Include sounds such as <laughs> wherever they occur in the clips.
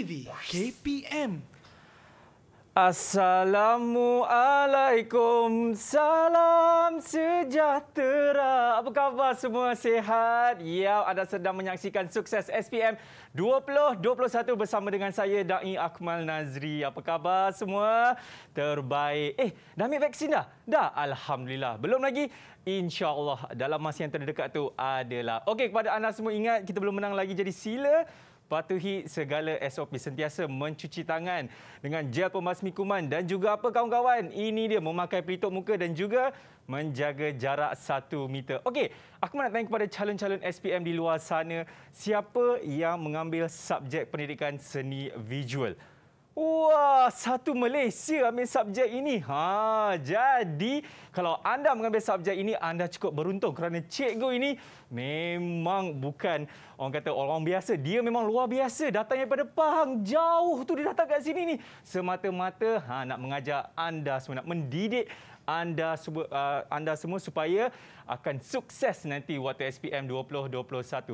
TV KPM. Assalamualaikum, salam sejahtera. Apa khabar semua sehat? Ya, anda sedang menyaksikan sukses SPM 2021 bersama dengan saya Dai Akmal Nazri. Apa khabar semua? Terbaik. Eh, dah ambil vaksin dah? Dah, alhamdulillah. Belum lagi InsyaAllah dalam masa yang terdekat tu adalah. Okey, kepada anda semua ingat kita belum menang lagi jadi sila patuhi segala SOP sentiasa mencuci tangan dengan gel pembasmi kuman dan juga apa kawan-kawan ini dia memakai pelitup muka dan juga menjaga jarak satu meter. Okey, aku nak tanya kepada calon-calon SPM di luar sana, siapa yang mengambil subjek pendidikan seni visual? Wah, satu Malaysia ambil subjek ini. Ha, jadi kalau anda mengambil subjek ini, anda cukup beruntung kerana cikgu ini memang bukan orang kata orang biasa. Dia memang luar biasa datang pada Pahang. Jauh tu dia datang ke sini ni. Semata-mata ha, nak mengajar anda semua, nak mendidik anda semua, uh, anda semua supaya akan sukses nanti waktu SPM 2021.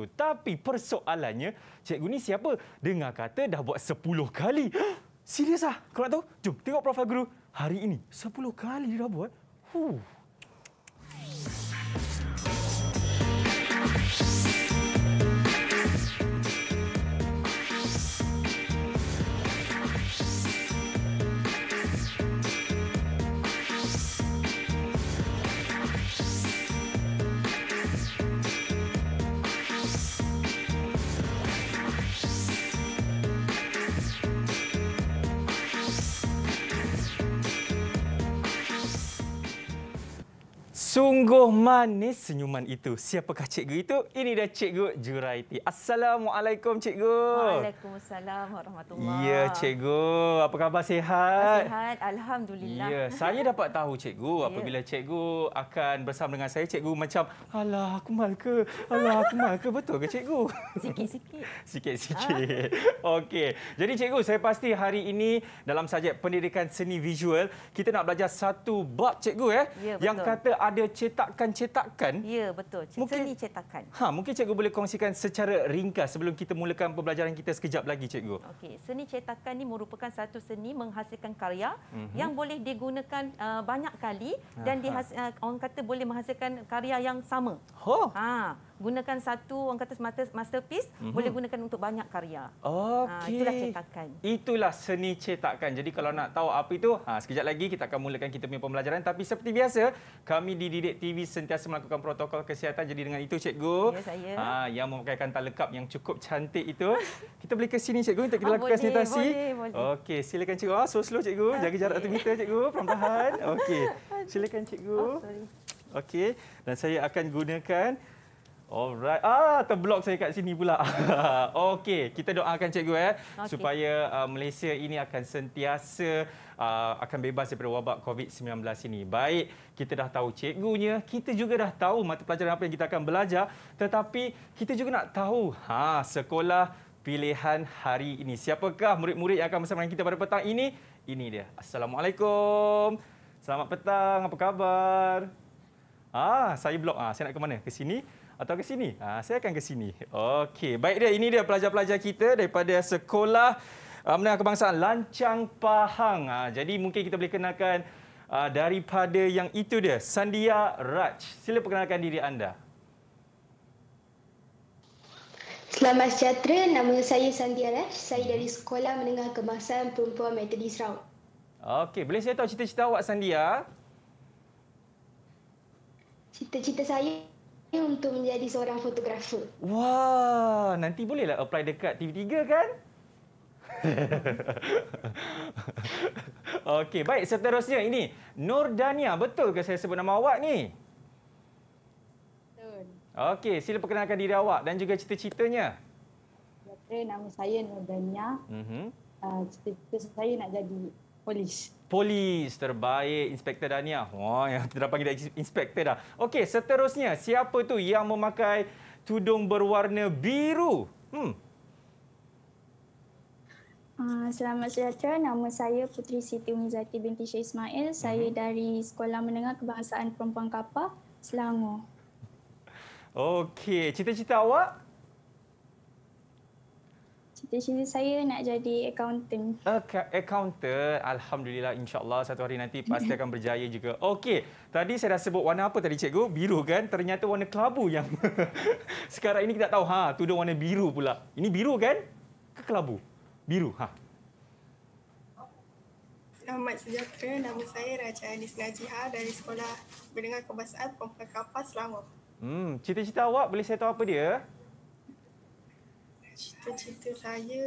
Tapi persoalannya, cikgu ni siapa? Dengar kata dah buat 10 kali. Serius ah? Kau nak tahu? Jom tengok profil guru hari ini. 10 kali dah buat. Huh. Sungguh manis senyuman itu. Siapakah cikgu itu? Ini dah cikgu Juraiti. Assalamualaikum cikgu. Waalaikumsalam warahmatullahi. Ya cikgu, apa khabar sihat? Sihat, alhamdulillah. Ya, saya dapat tahu cikgu <laughs> ya. apabila cikgu akan bersama dengan saya cikgu macam alah aku mal ke? Alah aku mal ke? Betul ke cikgu? <laughs> Sikit-sikit. Sikit-sikit. Ah. <laughs> Okey. Jadi cikgu, saya pasti hari ini dalam subjek pendidikan seni visual, kita nak belajar satu bab cikgu eh ya, yang kata ada cetakan-cetakan. Ya, betul. Seni mungkin, cetakan. Ha, mungkin cikgu boleh kongsikan secara ringkas sebelum kita mulakan pembelajaran kita sekejap lagi, cikgu. Okey, seni cetakan ini merupakan satu seni menghasilkan karya mm -hmm. yang boleh digunakan uh, banyak kali dan dihas, uh, orang kata boleh menghasilkan karya yang sama. Oh. Ha gunakan satu orang kata mata masterpiece mm-hmm. boleh gunakan untuk banyak karya. Ah, okay. Ha, itulah cetakan. Itulah seni cetakan. Jadi kalau nak tahu apa itu, ha sekejap lagi kita akan mulakan kita punya pembelajaran tapi seperti biasa kami di Didik TV sentiasa melakukan protokol kesihatan. Jadi dengan itu cikgu, ya, ha yang memakaikan tali lengkap yang cukup cantik itu, <laughs> kita boleh ke sini cikgu untuk kita ha, lakukan boleh, sanitasi. Okey, silakan cikgu. Ah, oh, slow-slow cikgu. Okay. Jaga jarak 1 meter cikgu. Perlahan-lahan. Okey. <laughs> Silakan cikgu. Oh, Okey, dan saya akan gunakan Alright. Ah, terblok saya kat sini pula. <laughs> Okey, kita doakan cikgu eh okay. supaya uh, Malaysia ini akan sentiasa uh, akan bebas daripada wabak COVID-19 ini. Baik, kita dah tahu cikgunya, kita juga dah tahu mata pelajaran apa yang kita akan belajar, tetapi kita juga nak tahu ha sekolah pilihan hari ini. Siapakah murid-murid yang akan bersama dengan kita pada petang ini? Ini dia. Assalamualaikum. Selamat petang. Apa khabar? Ah, saya blok ah. Saya nak ke mana? Ke sini atau ke sini? Ha, saya akan ke sini. Okey, baik dia. Ini dia pelajar-pelajar kita daripada Sekolah uh, Menengah Kebangsaan Lancang Pahang. Ha, jadi mungkin kita boleh kenalkan uh, daripada yang itu dia, Sandia Raj. Sila perkenalkan diri anda. Selamat sejahtera. Nama saya Sandia Raj. Saya dari Sekolah Menengah Kebangsaan Perempuan Methodist Rau. Okey, boleh saya tahu cerita-cerita awak, Sandia? Cerita-cerita saya ini untuk menjadi seorang fotografer. Wah, nanti bolehlah apply dekat TV3 kan? <laughs> Okey, baik seterusnya ini Nur Dania, betul ke saya sebut nama awak ni? Betul. Okey, sila perkenalkan diri awak dan juga cita-citanya. Okey, nama saya Nur Dania. Mhm. Uh, cita-cita saya nak jadi Polis. Polis terbaik Inspektor Dania. Wah, yang kita panggil dah inspektor dah. Okey, seterusnya siapa tu yang memakai tudung berwarna biru? Hmm. Ah, selamat sejahtera. Nama saya Putri Siti Muzati binti Syed Ismail. Saya uh dari Sekolah Menengah Kebangsaan Perempuan Kapal, Selangor. Okey, cita-cita awak? Cita-cita saya nak jadi accountant. Aka- accountant. Alhamdulillah. InsyaAllah satu hari nanti pasti akan berjaya juga. Okey. Tadi saya dah sebut warna apa tadi cikgu? Biru kan? Ternyata warna kelabu yang... <laughs> Sekarang ini kita tak tahu. Ha, tudung warna biru pula. Ini biru kan? Ke kelabu? Biru. Ha. Selamat sejahtera. Nama saya Raja Anis Najihah dari Sekolah Mendengar Kebasaan kapas Selangor. Hmm, cita-cita awak boleh saya tahu apa dia? cita-cita saya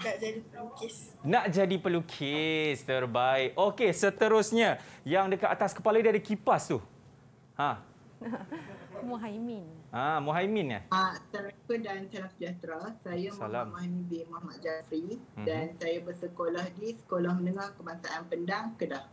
nak jadi pelukis. Nak jadi pelukis terbaik. Okey, seterusnya yang dekat atas kepala dia ada kipas tu. Ha. <laughs> Muhaimin. Ha, Muhaimin ya? Ha, ah, Assalamualaikum dan salam sejahtera. Saya Salam. Muhaimin bin Muhammad Jafri mm-hmm. dan saya bersekolah di Sekolah Menengah Kebangsaan Pendang, Kedah.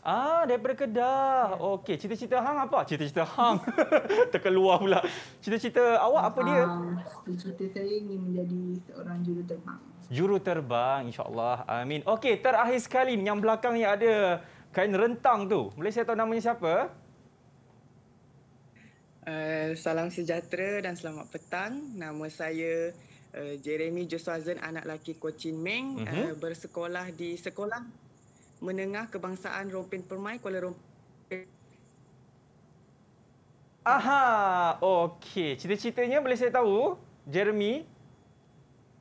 Ah, daripada Kedah. Yeah. Okey, cerita-cerita hang apa? Cerita-cerita hang. <laughs> Terkeluar pula. Cerita-cerita awak apa dia? Ah, cerita-cerita saya ingin menjadi seorang juruterbang. Juruterbang, insyaAllah. Amin. Okey, terakhir sekali yang belakang yang ada kain rentang tu. Boleh saya tahu namanya siapa? Uh, salam sejahtera dan selamat petang. Nama saya eh, Jeremy Joshua Zen, anak lelaki Kochin Meng. Uh-huh. Mhm. Eh, bersekolah di sekolah Menengah Kebangsaan Rompin Permai Kuala Rompin. Aha, okey. Cita-citanya boleh saya tahu, Jeremy?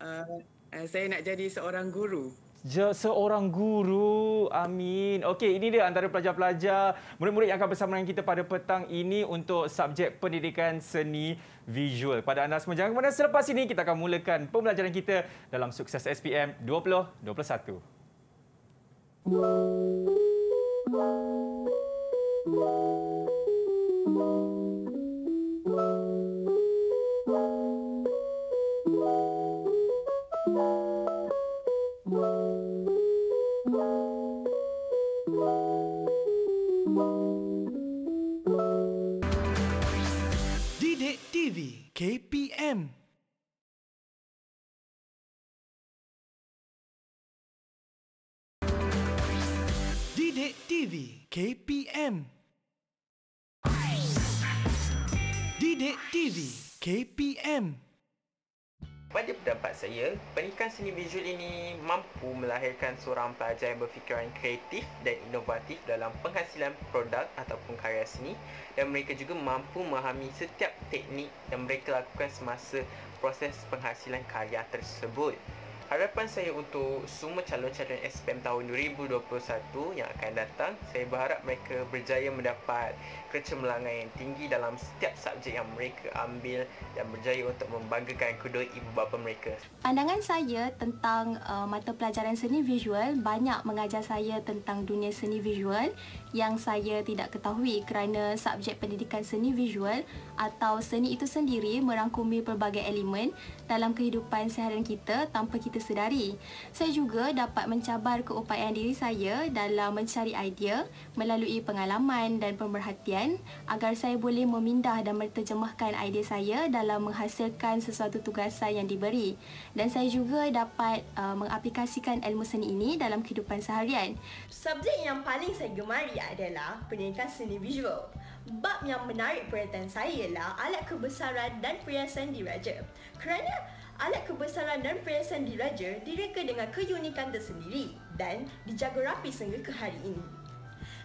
Uh, eh, saya nak jadi seorang guru. Je, seorang guru. Amin. Okey, ini dia antara pelajar-pelajar, murid-murid yang akan bersama dengan kita pada petang ini untuk subjek pendidikan seni visual. Pada anda semua, jangan kemana selepas ini kita akan mulakan pembelajaran kita dalam sukses SPM 2021. KPM KPM. Dede TV KPM. Pada pendapat saya, pendidikan seni visual ini mampu melahirkan seorang pelajar yang berfikiran kreatif dan inovatif dalam penghasilan produk ataupun karya seni dan mereka juga mampu memahami setiap teknik yang mereka lakukan semasa proses penghasilan karya tersebut harapan saya untuk semua calon-calon SPM tahun 2021 yang akan datang, saya berharap mereka berjaya mendapat kecemerlangan yang tinggi dalam setiap subjek yang mereka ambil dan berjaya untuk membanggakan kedua ibu bapa mereka. Pandangan saya tentang uh, mata pelajaran seni visual banyak mengajar saya tentang dunia seni visual yang saya tidak ketahui kerana subjek pendidikan seni visual atau seni itu sendiri merangkumi pelbagai elemen dalam kehidupan seharian kita tanpa kita Sedari, Saya juga dapat mencabar keupayaan diri saya dalam mencari idea melalui pengalaman dan pemerhatian agar saya boleh memindah dan menterjemahkan idea saya dalam menghasilkan sesuatu tugasan yang diberi. Dan saya juga dapat uh, mengaplikasikan ilmu seni ini dalam kehidupan seharian. Subjek yang paling saya gemari adalah pendidikan seni visual. Bab yang menarik perhatian saya ialah alat kebesaran dan perhiasan diraja. Kerana alat kebesaran dan perhiasan diraja direka dengan keunikan tersendiri dan dijaga rapi sehingga ke hari ini.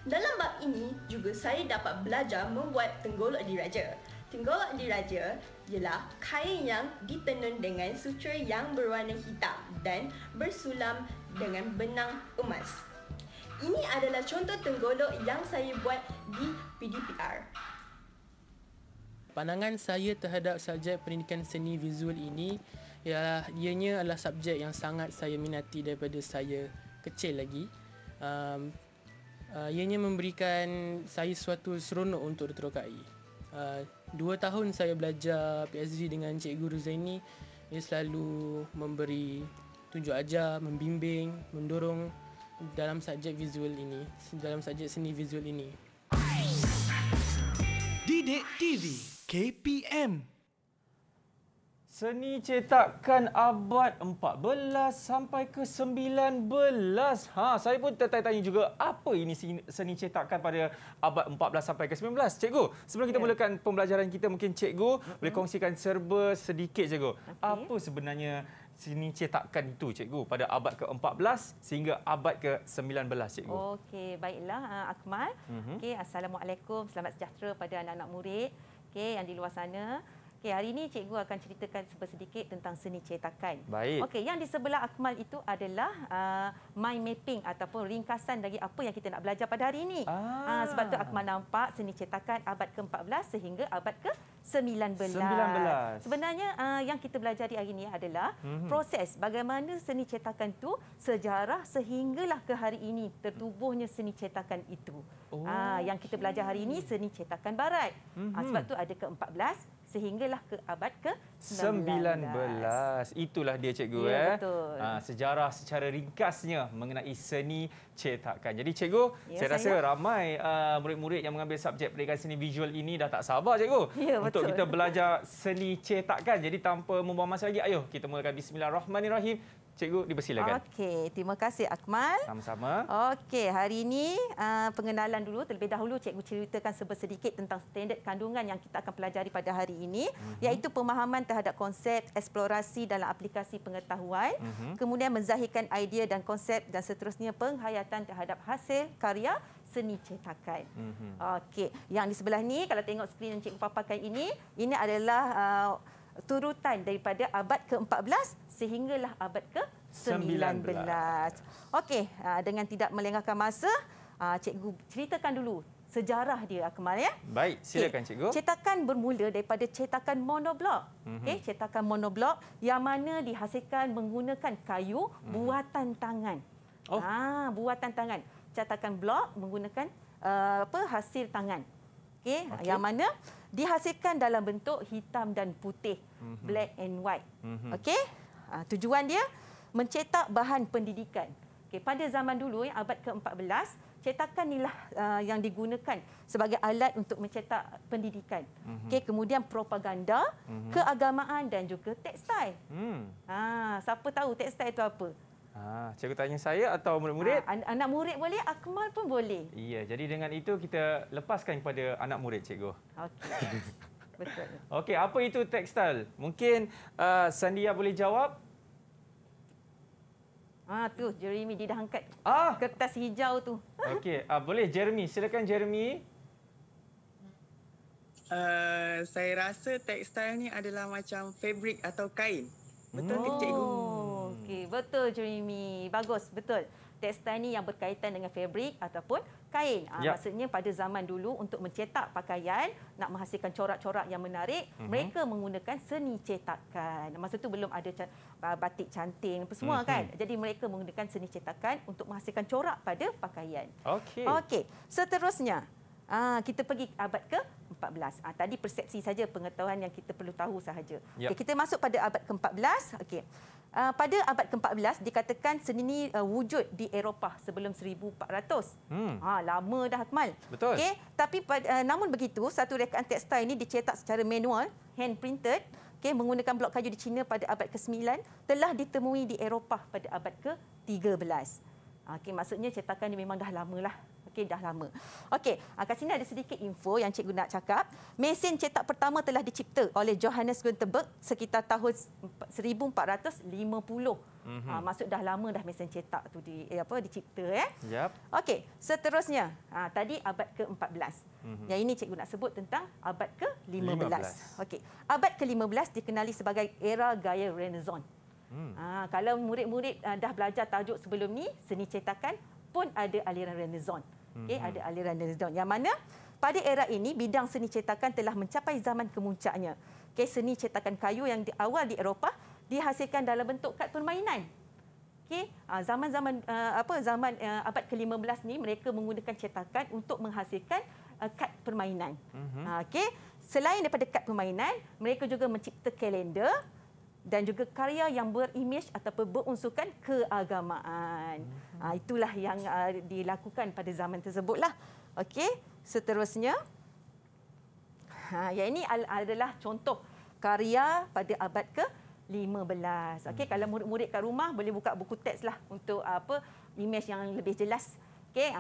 Dalam bab ini juga saya dapat belajar membuat tenggolok diraja. Tenggolok diraja ialah kain yang ditenun dengan sutera yang berwarna hitam dan bersulam dengan benang emas. Ini adalah contoh tenggolok yang saya buat di PDPR. Pandangan saya terhadap subjek pendidikan seni visual ini ya ianya adalah subjek yang sangat saya minati daripada saya kecil lagi um, uh, ianya memberikan saya suatu seronok untuk diterokai uh, dua tahun saya belajar PhD dengan Cikgu Ruzaini dia selalu memberi tunjuk ajar, membimbing, mendorong dalam subjek visual ini dalam subjek seni visual ini Didik TV KPM Seni cetakan abad 14 sampai ke 19. Ha, saya pun tertanya-tanya juga apa ini seni cetakan pada abad 14 sampai ke 19. Cikgu, sebelum kita yeah. mulakan pembelajaran kita, mungkin cikgu mm-hmm. boleh kongsikan serba sedikit, cikgu. Okay. Apa sebenarnya seni cetakan itu, cikgu, pada abad ke-14 sehingga abad ke-19, cikgu? Okey, baiklah, ah, Akmal. Mm-hmm. Okay, Assalamualaikum, selamat sejahtera pada anak-anak murid okay, yang di luar sana. Okey, hari ini cikgu akan ceritakan sedikit tentang seni cetakan. Baik. Okey, yang di sebelah Akmal itu adalah uh, mind mapping ataupun ringkasan dari apa yang kita nak belajar pada hari ini. Ah. Uh, sebab tu Akmal nampak seni cetakan abad ke-14 sehingga abad ke-19. 19. Sebenarnya uh, yang kita belajar hari ini adalah hmm. proses bagaimana seni cetakan tu sejarah sehinggalah ke hari ini tertubuhnya seni cetakan itu. Oh, uh, yang kita belajar hari ini seni cetakan barat. Hmm. Uh, sebab tu ada ke-14 sehinggalah ke abad ke-19. 19. Itulah dia cikgu. Ya, eh. Ha, sejarah secara ringkasnya mengenai seni cetakan. Jadi cikgu, ya, saya, saya rasa ramai ah, murid-murid uh, yang mengambil subjek pendidikan seni visual ini dah tak sabar cikgu. <laughs> Ya, betul. Untuk kita belajar seni cetakan. Jadi tanpa membuang masa lagi, ayo kita mulakan bismillahirrahmanirrahim. Cikgu dipersilakan. Okey, terima kasih Akmal. Sama-sama. Okey, hari ini uh, pengenalan dulu terlebih dahulu cikgu ceritakan sedikit tentang standard kandungan yang kita akan pelajari pada hari ini uh-huh. iaitu pemahaman terhadap konsep eksplorasi dalam aplikasi pengetahuan, uh-huh. kemudian menzahirkan idea dan konsep dan seterusnya penghayatan terhadap hasil karya seni cetakan. Uh-huh. Okey, yang di sebelah ni kalau tengok skrin yang cikgu paparkan ini, ini adalah uh, turutan daripada abad ke-14 sehinggalah abad ke-19. 19. Okey, ah, dengan tidak melengahkan masa, ah, cikgu ceritakan dulu sejarah dia Akmal ya. Baik, silakan okay. cikgu. Cetakan bermula daripada cetakan monoblok. Mm-hmm. Okey, cetakan monoblok yang mana dihasilkan menggunakan kayu mm-hmm. buatan tangan. Oh. Ha, buatan tangan. Cetakan blok menggunakan uh, apa hasil tangan. Okey, okay. yang mana dihasilkan dalam bentuk hitam dan putih mm-hmm. black and white mm-hmm. okey uh, tujuan dia mencetak bahan pendidikan okey pada zaman dulu yang eh, abad ke-14 cetakan inilah uh, yang digunakan sebagai alat untuk mencetak pendidikan mm-hmm. okey kemudian propaganda mm-hmm. keagamaan dan juga tekstil mm. ha siapa tahu tekstil itu apa Ha, cikgu tanya saya atau murid-murid? Ha, anak murid boleh, Akmal pun boleh. Iya, jadi dengan itu kita lepaskan kepada anak murid, cikgu. Okey. <laughs> Betul. Okey, apa itu tekstil? Mungkin uh, Sandia boleh jawab? Ah, ha, tu Jeremy dia dah angkat ah. kertas hijau tu. <laughs> Okey, uh, boleh Jeremy, silakan Jeremy. Uh, saya rasa tekstil ni adalah macam fabric atau kain. Betul oh. ke cikgu? Okey, betul Jeremy. Bagus, betul. Tekstil ni yang berkaitan dengan fabrik ataupun kain. Ha, ah, ya. yep. Maksudnya pada zaman dulu untuk mencetak pakaian, nak menghasilkan corak-corak yang menarik, mm -hmm. mereka menggunakan seni cetakan. Masa tu belum ada batik canting, apa semua mm -hmm. kan. Jadi mereka menggunakan seni cetakan untuk menghasilkan corak pada pakaian. Okey. Okey. Seterusnya, ha, kita pergi abad ke-14. Ha, ah, tadi persepsi saja pengetahuan yang kita perlu tahu sahaja. Yep. Ya. Okay, kita masuk pada abad ke-14. Okey. Uh, pada abad ke-14 dikatakan seni ini uh, wujud di Eropah sebelum 1400. Hmm. Ha lama dah Akmal. Betul. Okey, tapi uh, namun begitu satu rekaan tekstil ini dicetak secara manual, hand printed, okey menggunakan blok kayu di China pada abad ke-9 telah ditemui di Eropah pada abad ke-13. Ha, okey, maksudnya cetakan ini memang dah lamalah mungkin dah lama. Okey, ah, kat sini ada sedikit info yang cikgu nak cakap. Mesin cetak pertama telah dicipta oleh Johannes Gutenberg sekitar tahun 1450. mm ah, maksud dah lama dah mesin cetak tu di eh, apa dicipta eh. Yep. Okey, seterusnya. Ha, tadi abad ke-14. mm Yang ini cikgu nak sebut tentang abad ke-15. 15. Okey. Abad ke-15 dikenali sebagai era gaya Renaissance. Mm. Ha, kalau murid-murid dah belajar tajuk sebelum ni, seni cetakan pun ada aliran Renaissance okay, mhm. eh, ada aliran Renaissance. Yang mana pada era ini bidang seni cetakan telah mencapai zaman kemuncaknya. Okay, seni cetakan kayu yang di, awal di Eropah dihasilkan dalam bentuk kad permainan. Okay, ah, zaman-zaman ah, apa zaman ah, abad ke-15 ni mereka menggunakan cetakan untuk menghasilkan uh, kad permainan. Uh-huh. Mhm. Okay, selain daripada kad permainan, mereka juga mencipta kalender dan juga karya yang berimej ataupun berunsurkan keagamaan. Ha, itulah yang ah, dilakukan pada zaman tersebutlah. Okey, seterusnya. Ha, yang ini adalah contoh karya pada abad ke-15. Okey, hmm. kalau murid-murid kat rumah boleh buka buku teks lah untuk ah, apa imej yang lebih jelas. Okey,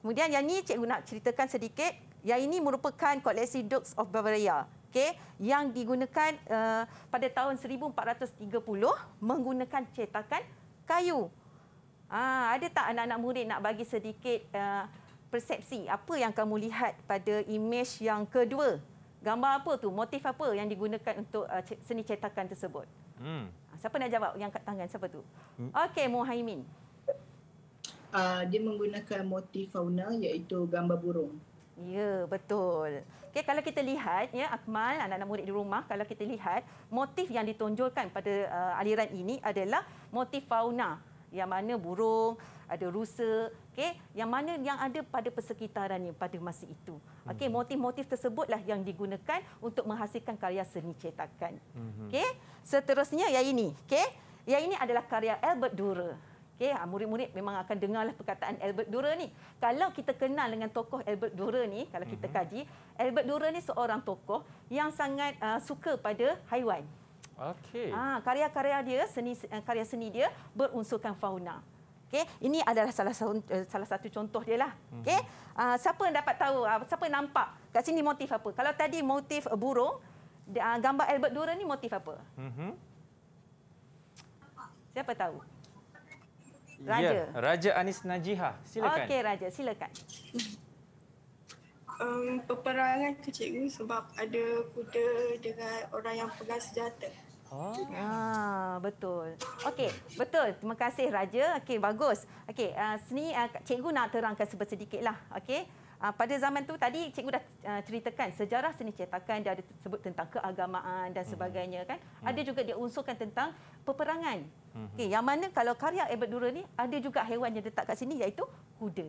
kemudian yang ini cikgu nak ceritakan sedikit. Yang ini merupakan koleksi Dukes of Bavaria. Hmm okey yang digunakan uh, pada tahun 1430 menggunakan cetakan kayu. Ah ada tak anak-anak murid nak bagi sedikit uh, persepsi apa yang kamu lihat pada imej yang kedua? Gambar apa tu? Motif apa yang digunakan untuk uh, seni cetakan tersebut? Hmm. Ah, siapa nak jawab yang kat tangan siapa tu? Hmm. Okey Muhaimin. Uh, dia menggunakan motif fauna iaitu gambar burung. Ya, betul. Okay, kalau kita lihat, ya, Akmal, anak-anak murid di rumah, kalau kita lihat, motif yang ditonjolkan pada uh, aliran ini adalah motif fauna. Yang mana burung, ada rusa, okay, yang mana yang ada pada persekitarannya pada masa itu. Okay, hmm. motif-motif tersebutlah yang digunakan untuk menghasilkan karya seni cetakan. Hmm. Okay, seterusnya, yang ini. Okay, yang ini adalah karya Albert Durer. Okey, ha, murid-murid memang akan dengarlah perkataan Albert Durer ni. Kalau kita kenal dengan tokoh Albert Durer ni, kalau kita mm-hmm. kaji, Albert Durer ni seorang tokoh yang sangat uh, suka pada haiwan. Okey. Ah, ha, karya-karya dia, seni ah, karya seni dia berunsurkan fauna. Okey, ini adalah salah satu eh, salah satu contoh dia lah. mm Okey. Uh, siapa yang dapat tahu, uh, siapa nampak kat sini motif apa? Kalau tadi motif burung, gambar Albert Durer ni motif apa? mm Siapa tahu? Raja. Ya, Raja Anis Najihah. Silakan. Okey, Raja. Silakan. Um, peperangan ke cikgu sebab ada kuda dengan orang yang pegang senjata. Oh. Ah, betul. Okey, betul. Terima kasih Raja. Okey, bagus. Okey, uh, sini uh, cikgu nak terangkan sebesar sedikitlah. Okey. Uh, pada zaman tu tadi cikgu dah uh, ceritakan sejarah seni cetakan dia ada sebut tentang keagamaan dan hmm. sebagainya kan. Hmm. Ada juga dia unsurkan tentang peperangan. Hmm. Okey, yang mana kalau karya Edward Dura ni ada juga haiwan yang letak kat sini iaitu kuda.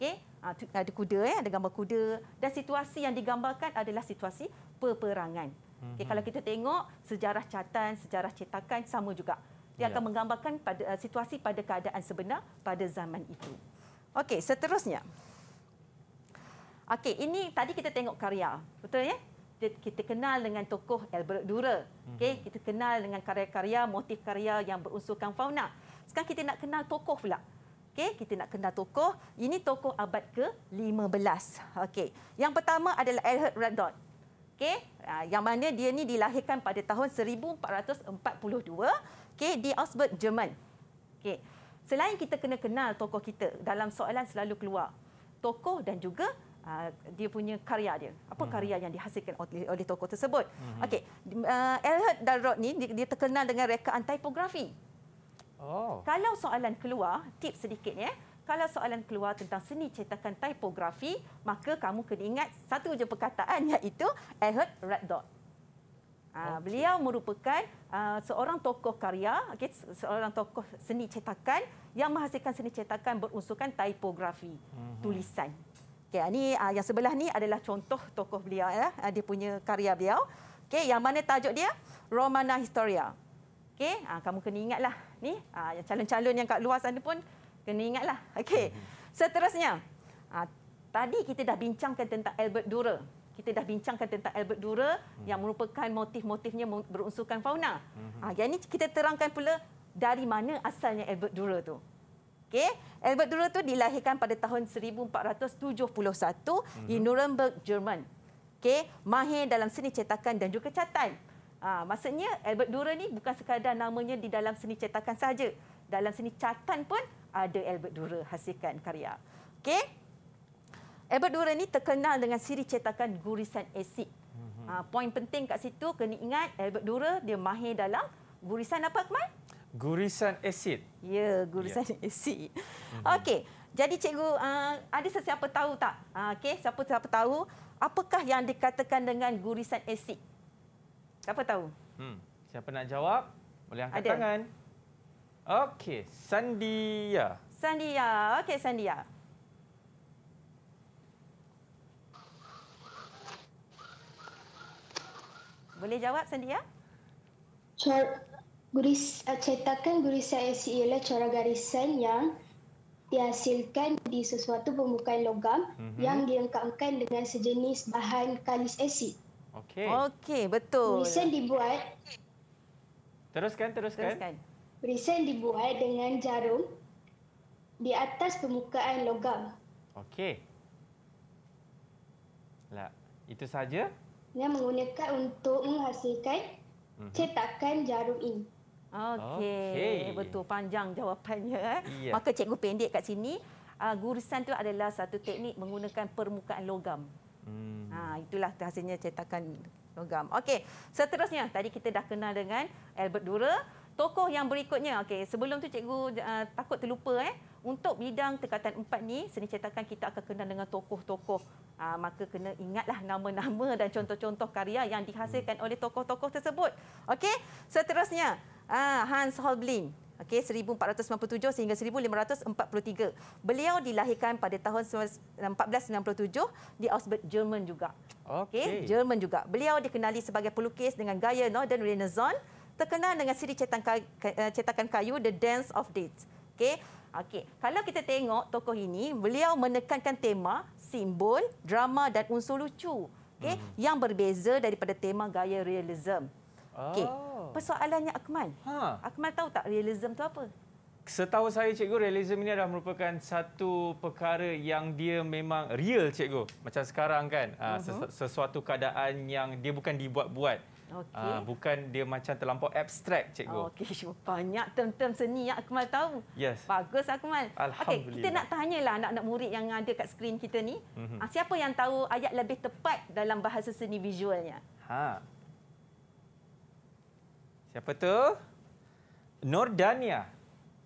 Okey, uh, ada kuda ya, ada gambar kuda dan situasi yang digambarkan adalah situasi peperangan. Hmm. Okey, kalau kita tengok sejarah catan, sejarah cetakan sama juga. Dia ya. akan menggambarkan pada uh, situasi pada keadaan sebenar pada zaman itu. Okey, seterusnya. Okey, ini tadi kita tengok karya. Betul ya? Kita kenal dengan tokoh Albert Dura. Okey, hmm. kita kenal dengan karya-karya, motif karya yang berunsurkan fauna. Sekarang kita nak kenal tokoh pula. Okey, kita nak kenal tokoh. Ini tokoh abad ke-15. Okey. Yang pertama adalah Albert Radon. Okey, ha, yang mana dia ni dilahirkan pada tahun 1442, okey, di Augsburg, Jerman. Okey. Selain kita kena kenal tokoh kita, dalam soalan selalu keluar tokoh dan juga uh, dia punya karya dia. Apa uh karya yang dihasilkan oleh, oleh tokoh tersebut? uh Okey, uh, ah, Elhard Darot ni dia, dia terkenal dengan rekaan tipografi. Oh. Kalau soalan keluar, tip sedikit ya. Kalau soalan keluar tentang seni cetakan tipografi, maka kamu kena ingat satu je perkataan <laughs> iaitu Elhard Radot. Ah, okay. beliau merupakan uh, seorang tokoh karya, okay, seorang tokoh seni cetakan yang menghasilkan seni cetakan berunsurkan tipografi, hmm tulisan. Okey, ini ah, uh, ah, yang sebelah ni adalah contoh tokoh beliau ya, uh, dia punya karya beliau. Okey, yang mana tajuk dia? Romana Historia. Okey, uh, kamu kena ingatlah. Ni uh, calon-calon yang kat luar sana pun kena ingatlah. Okey. Seterusnya, uh, tadi kita dah bincangkan tentang Albert Durer. Kita dah bincangkan tentang Albert Durer hmm. yang merupakan motif-motifnya berunsurkan fauna. Hmm. Uh, yang ini kita terangkan pula dari mana asalnya Albert Durer tu. Okey, Albert Durer tu dilahirkan pada tahun 1471 hmm. di mhm. Nuremberg, Jerman. Okey, mahir dalam seni cetakan dan juga catatan. Ha, maksudnya Albert Durer ni bukan sekadar namanya di dalam seni cetakan saja. Dalam seni catatan pun ada Albert Durer hasilkan karya. Okey. Albert Durer ni terkenal dengan siri cetakan gurisan asid. Mhm. Ha, poin penting kat situ kena ingat Albert Durer dia mahir dalam gurisan apa Kemal? Gurisan asid. Ya, gurisan ya. asid. Mhm. Okey, jadi cikgu uh, ada sesiapa tahu tak? Uh, Okey, siapa-siapa tahu apakah yang dikatakan dengan gurisan asid? Siapa tahu? Hmm. Siapa nak jawab? Boleh angkat ada. tangan. Okey, Sandia. Sandia. Okey, Sandia. Boleh jawab Sandia? Cik Guris, eh, cetakan guris ISC ialah corak garisan yang dihasilkan di sesuatu permukaan logam mm-hmm. yang dilengkapkan dengan sejenis bahan kalis asid. Okey. Okey, betul. Gurisan dibuat Teruskan, teruskan. Teruskan. Gurisan dibuat dengan jarum di atas permukaan logam. Okey. Lah, itu saja? Yang menggunakan untuk menghasilkan mhm. cetakan jarum ini. Okey, okay. betul panjang jawapannya. Eh? Yeah. Maka cikgu pendek kat sini, uh, gurusan tu adalah satu teknik menggunakan permukaan logam. Hmm. Ha, itulah hasilnya cetakan logam. Okey, seterusnya tadi kita dah kenal dengan Albert Dura. Tokoh yang berikutnya, okey, sebelum tu cikgu uh, takut terlupa eh untuk bidang tekatan empat ni seni cetakan kita akan kenal dengan tokoh-tokoh ah, maka kena ingatlah nama-nama dan contoh-contoh karya yang dihasilkan oleh tokoh-tokoh tersebut. Okey, seterusnya ah, Hans Holbein. Okey, 1497 sehingga 1543. Beliau dilahirkan pada tahun 1497 di Augsburg, Jerman juga. Okey, Jerman juga. Beliau dikenali sebagai pelukis dengan gaya Northern Renaissance, terkenal dengan siri eh, cetakan kayu The Dance of Death. Okey, Okey, kalau kita tengok tokoh ini, beliau menekankan tema, simbol, drama dan unsur lucu. Okey, hmm. yang berbeza daripada tema gaya realism. Okey. Ah. Persoalannya Akmal. Ha. Akmal tahu tak realism tu apa? Setahu saya cikgu, realism ini adalah merupakan satu perkara yang dia memang real cikgu. Macam sekarang kan, uh ah, -huh. Mhm. sesuatu keadaan yang dia bukan dibuat-buat. Okay. Uh, ah, bukan dia macam terlampau abstrak, cikgu. Okey, <laughs> banyak term-term seni yang Akmal tahu. Yes. Bagus, Akmal. Alhamdulillah. Okay, kita nak tanya lah, anak-anak murid yang ada kat skrin kita ni. Mm-hmm. Siapa yang tahu ayat lebih tepat dalam bahasa seni visualnya? Ha. Siapa tu? Nur Dania.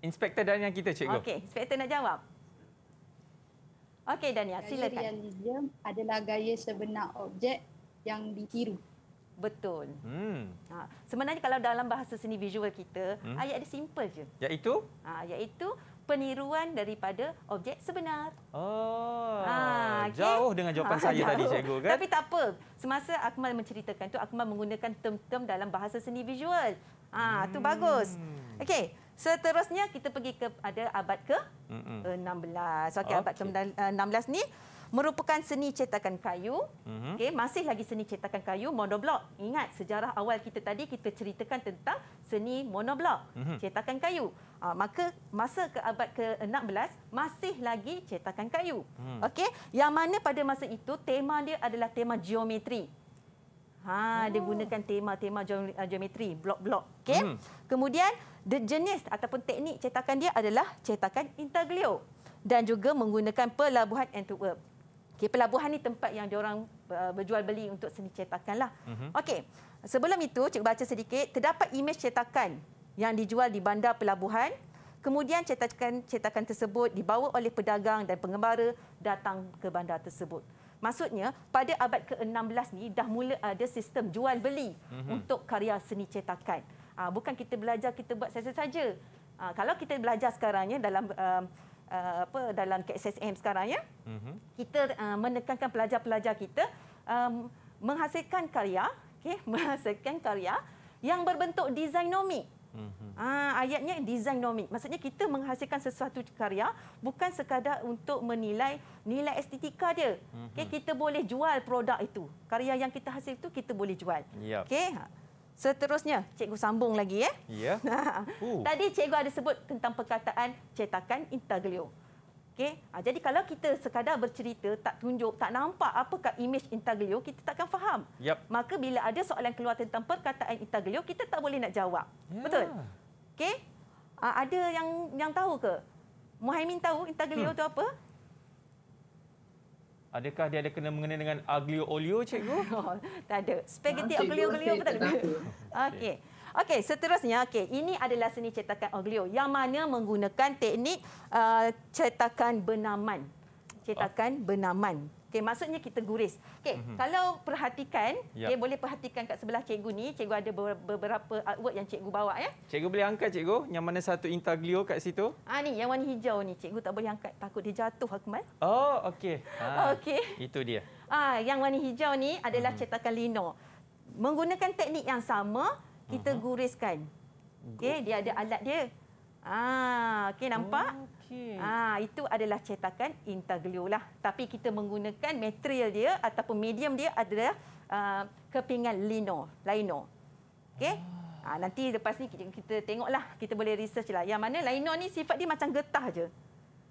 Inspektor Dania kita, cikgu. Okey, inspektor nak jawab. Okey, Dania, silakan. Realism adalah gaya sebenar objek yang ditiru. Betul. Hmm. Ha, sebenarnya kalau dalam bahasa seni visual kita, hmm. ayat dia simple je. yaitu, Ha, iaitu peniruan daripada objek sebenar. Oh. Ha, okay. Jauh dengan jawapan ha, saya jauh. tadi cikgu kan? Tapi tak apa. Semasa Akmal menceritakan tu Akmal menggunakan term-term dalam bahasa seni visual. Ha, hmm. tu bagus. Okey. Seterusnya kita pergi ke ada abad ke? Mm -mm. 16. Okey okay. abad ke 16 eh, ni merupakan seni cetakan kayu. Mm-hmm. Okey, masih lagi seni cetakan kayu monoblok. Ingat sejarah awal kita tadi kita ceritakan tentang seni monoblok mm-hmm. cetakan kayu. Uh, maka masa ke abad ke-16 masih lagi cetakan kayu. Mm. Okey, yang mana pada masa itu tema dia adalah tema geometri. Ha, oh. dia gunakan tema-tema ah, geometri, blok-blok. Okey. Mm. Kemudian the jenis ataupun teknik cetakan dia adalah cetakan intaglio dan juga menggunakan pelabuhan Antwerp. Okey, pelabuhan ni tempat yang diorang uh, berjual beli untuk seni cetakan lah. Mm-hmm. Okey, sebelum itu cikgu baca sedikit. Terdapat imej cetakan yang dijual di bandar pelabuhan. Kemudian cetakan-cetakan tersebut dibawa oleh pedagang dan pengembara datang ke bandar tersebut. Maksudnya pada abad ke-16 ni dah mula ada sistem jual beli mm-hmm. untuk karya seni cetakan. Ha, bukan kita belajar kita buat saja-saja. Ha, kalau kita belajar sekarangnya dalam uh, uh, apa dalam KSSM sekarang ya. Mm-hmm. Kita uh, menekankan pelajar-pelajar kita um, menghasilkan karya, okey, <laughs> menghasilkan karya yang berbentuk desainomik. Mm-hmm. Uh, ah, ayatnya desainomik. Maksudnya kita menghasilkan sesuatu karya bukan sekadar untuk menilai nilai estetika dia. Mm-hmm. Okey, kita boleh jual produk itu. Karya yang kita hasil itu kita boleh jual. Yep. Okey. Ha. Seterusnya, cikgu sambung lagi ya. Ya. <laughs> Tadi cikgu ada sebut tentang perkataan cetakan intaglio. Okey, ha, jadi kalau kita sekadar bercerita tak tunjuk, tak nampak apakah imej intaglio, kita takkan faham. Yep. Maka bila ada soalan keluar tentang perkataan intaglio, kita tak boleh nak jawab. Yeah. Betul? Okey. Ha, ada yang yang tahu ke? Muhaimin tahu intaglio itu hmm. apa? Adakah dia ada kena mengenai dengan aglio olio, cikgu? <laughs> Oh, tak ada. Spaghetti nah, aglio olio pun tak ada. <laughs> Okey. Okey, seterusnya. Okey, ini adalah seni cetakan aglio yang mana menggunakan teknik uh, cetakan benaman. Cetakan oh. benaman. Okey, maksudnya kita guris. Okey, mm -hmm. kalau perhatikan, yep. okay, boleh perhatikan kat sebelah cikgu ni, cikgu ada beberapa artwork yang cikgu bawa ya. Cikgu boleh angkat cikgu, yang mana satu intaglio kat situ? Ah ni, yang warna hijau ni, cikgu tak boleh angkat takut dia jatuh Akmal. Oh, okey. Ha. Okey. Itu dia. Ah, yang warna hijau ni adalah mm -hmm. cetakan lino. Menggunakan teknik yang sama, kita mm -hmm. guriskan. Okey, dia ada alat dia. Ah, okey nampak? Mm. Okay. Ah, itu adalah cetakan intaglio lah. Tapi kita menggunakan material dia ataupun medium dia adalah uh, kepingan lino, lino. Okey? Ah. ah, nanti lepas ni kita, kita tengoklah, kita boleh research lah. Yang mana lino ni sifat dia macam getah je.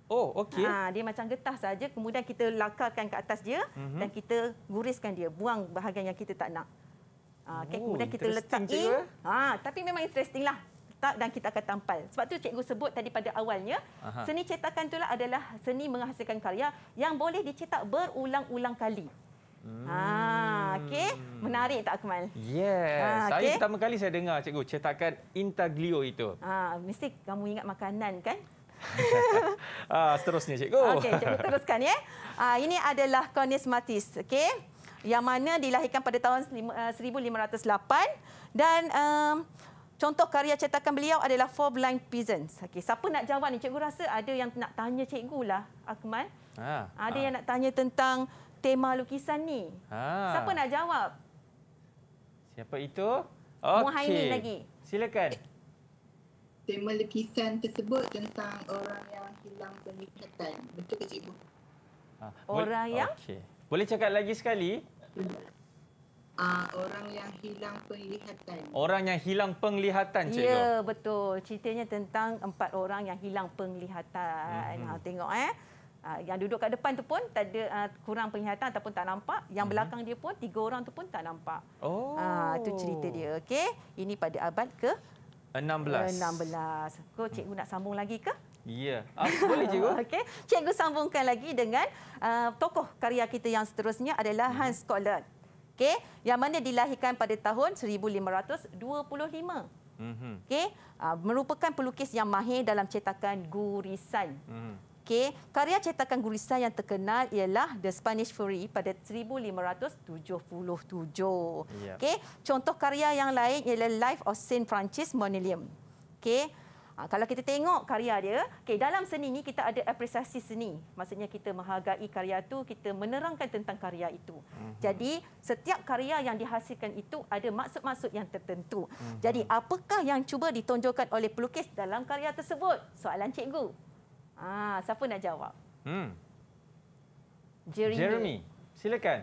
Oh, okey. Ha, dia macam getah saja. Kemudian kita lakarkan ke atas dia mm-hmm. dan kita guriskan dia. Buang bahagian yang kita tak nak. Ha, ah, okay. Oh, Kemudian oh, kita letak in. Ha, tapi memang interestinglah cetak dan kita akan tampal. Sebab tu cikgu sebut tadi pada awalnya, Aha. seni cetakan tu lah adalah seni menghasilkan karya yang boleh dicetak berulang-ulang kali. Hmm. Ah, okay, Menarik tak Akmal? Yes. Ah, saya okay. pertama kali saya dengar cikgu cetakan intaglio itu. Ah, mesti kamu ingat makanan kan? <laughs> ah, seterusnya cikgu. Okey, cikgu teruskan ya. Ah, ini adalah Cornis Matis, okey. Yang mana dilahirkan pada tahun 1508 eh, dan um, Contoh karya cetakan beliau adalah Four Blind Peasants. Okey, siapa nak jawab ni? Cikgu rasa ada yang nak tanya cikgulah, Akmal. Ha. Ada ha. yang nak tanya tentang tema lukisan ni. Ha. Siapa nak jawab? Siapa itu? Okey. Muhaimin lagi. Silakan. Tema lukisan tersebut tentang orang yang hilang penglihatan. Betul ke cikgu? Ha. Orang Bo yang? Okey. Boleh cakap lagi sekali? Ah, orang yang hilang penglihatan. Orang yang hilang penglihatan, ya, Cikgu. Ya, betul. Ceritanya tentang empat orang yang hilang penglihatan. Mm -hmm. Tengok, eh. Ah, yang duduk kat depan tu pun tak ada uh, kurang penglihatan ataupun tak nampak. Yang hmm. belakang dia pun, tiga orang tu pun tak nampak. Oh. Uh, tu cerita dia. Okay? Ini pada abad ke? 16. 16. Kau cikgu nak sambung lagi ke? Ya. Ah, boleh <laughs> cikgu. Okay? Cikgu sambungkan lagi dengan uh, tokoh karya kita yang seterusnya adalah mhm. Hans Kollert. Okey, yang mana dilahirkan pada tahun 1525. Hmm. Okey, uh, merupakan pelukis yang mahir dalam cetakan gurisan. Hmm. Okey, karya cetakan gurisan yang terkenal ialah The Spanish Fury pada 1577. Yeah. Okey, contoh karya yang lain ialah Life of Saint Francis Monilium. Okey, Ha, kalau kita tengok karya dia, okay, dalam seni ni kita ada apresiasi seni. Maksudnya kita menghargai karya tu, kita menerangkan tentang karya itu. Uh-huh. Jadi setiap karya yang dihasilkan itu ada maksud-maksud yang tertentu. Uh-huh. Jadi apakah yang cuba ditonjolkan oleh pelukis dalam karya tersebut? Soalan cikgu. Ah, siapa nak jawab? Hmm. Jeremy. Jeremy, silakan.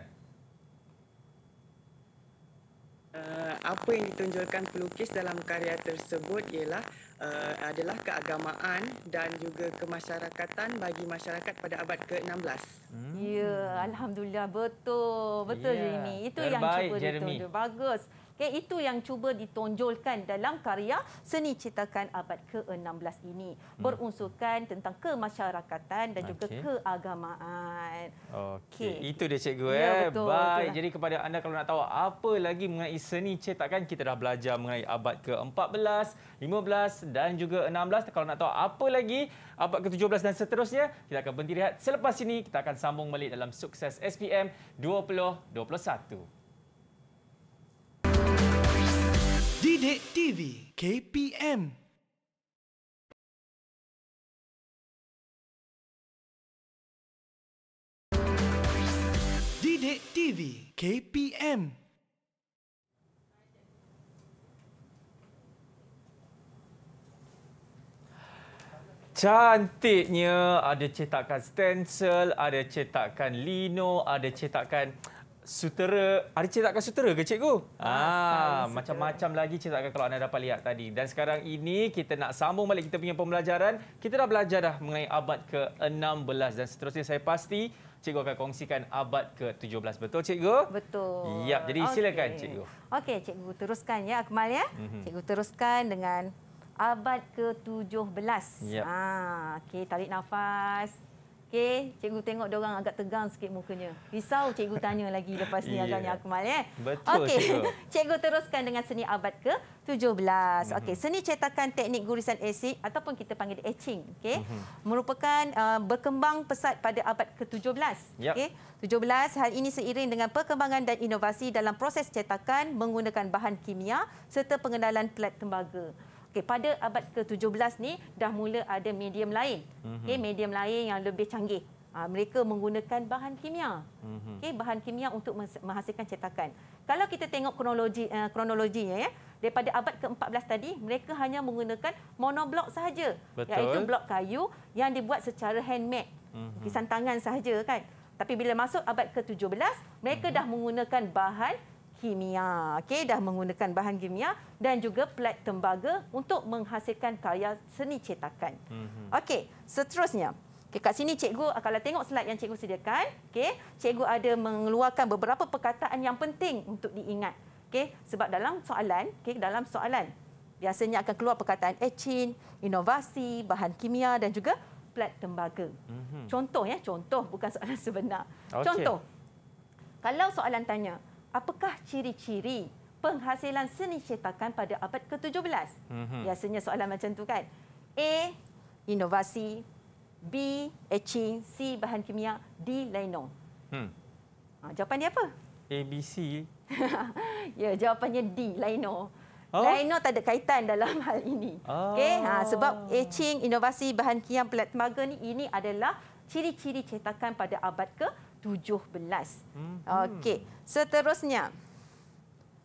Uh, apa yang ditunjukkan pelukis dalam karya tersebut ialah uh, adalah keagamaan dan juga kemasyarakatan bagi masyarakat pada abad ke-16. Hmm. Ya, alhamdulillah betul. Betul ya. Jeremy. Itu Terbaik, yang cuba Jeremy. ditunjuk. Bagus. Okay, itu yang cuba ditonjolkan dalam karya seni cetakan abad ke-16 ini. Hmm. Berunsurkan tentang kemasyarakatan dan juga keagamaan. Okey, okay. itu dia cikgu. Ya, eh. betul, Baik, betul. jadi kepada anda kalau nak tahu apa lagi mengenai seni cetakan, kita dah belajar mengenai abad ke-14, 15 dan juga 16. Kalau nak tahu apa lagi abad ke-17 dan seterusnya, kita akan berhenti rehat. Selepas ini, kita akan sambung balik dalam sukses SPM 2021. Sidik TV KPM Sidik TV KPM Cantiknya ada cetakan stencil, ada cetakan lino, ada cetakan sutera ada cetakan sutera ke cikgu? Ah, ah macam-macam lagi cerita cetakan kalau anda dapat lihat tadi. Dan sekarang ini kita nak sambung balik kita punya pembelajaran. Kita dah belajar dah mengenai abad ke-16 dan seterusnya saya pasti cikgu akan kongsikan abad ke-17. Betul cikgu? Betul. Ya, jadi silakan cikgu. Okey, cikgu teruskan ya Akmal ya. Mm -hmm. Cikgu teruskan dengan abad ke-17. Yep. Ah, okey tarik nafas. Okey, cikgu tengok dia orang agak tegang sikit mukanya. Risau cikgu tanya lagi lepas ni yeah. agaknya Akmal eh. Betul okay. cikgu. <laughs> cikgu teruskan dengan seni abad ke 17. Mhm. Okey, seni cetakan teknik gurisan asid ataupun kita panggil etching, okey. Mhm. Merupakan uh, berkembang pesat pada abad ke-17. Ya. Okey. 17 hal ini seiring dengan perkembangan dan inovasi dalam proses cetakan menggunakan bahan kimia serta pengenalan plat tembaga. Okay, pada abad ke-17 ni dah mula ada medium lain. Mhm. Okay, medium lain yang lebih canggih. Ha, mereka menggunakan bahan kimia. Mhm. Okay, bahan kimia untuk menghasilkan cetakan. Kalau kita tengok kronologi uh, kronologinya ya, daripada abad ke-14 tadi mereka hanya menggunakan monoblok sahaja Betul. iaitu blok kayu yang dibuat secara handmade. Lukisan mhm. tangan sahaja kan. Tapi bila masuk abad ke-17 mereka uhum. dah menggunakan bahan kimia. Okey, dah menggunakan bahan kimia dan juga plat tembaga untuk menghasilkan karya seni cetakan. Mhm. Okey, seterusnya. Okey, kat sini cikgu ah, kalau tengok slide yang cikgu sediakan, okey, cikgu ada mengeluarkan beberapa perkataan yang penting untuk diingat. Okey, sebab dalam soalan, okey, dalam soalan biasanya akan keluar perkataan etchin, inovasi, bahan kimia dan juga plat tembaga. Mhm. Contoh ya, contoh bukan soalan sebenar. Okay. Contoh. Kalau soalan tanya, apakah ciri-ciri penghasilan seni cetakan pada abad ke-17? Mhm. Biasanya soalan macam tu kan. A inovasi, B etching, C bahan kimia, D Lino. Hmm. Ha, jawapan dia apa? A B C. <laughs> ya, jawapannya D Lino. Oh? Leno tak ada kaitan dalam <laughs> hal ini. Oh. Okey, ha, oh. sebab etching, inovasi, bahan kimia, plat temaga ni ini adalah ciri-ciri cetakan pada abad ke 17. 17. Hmm. Okey, seterusnya.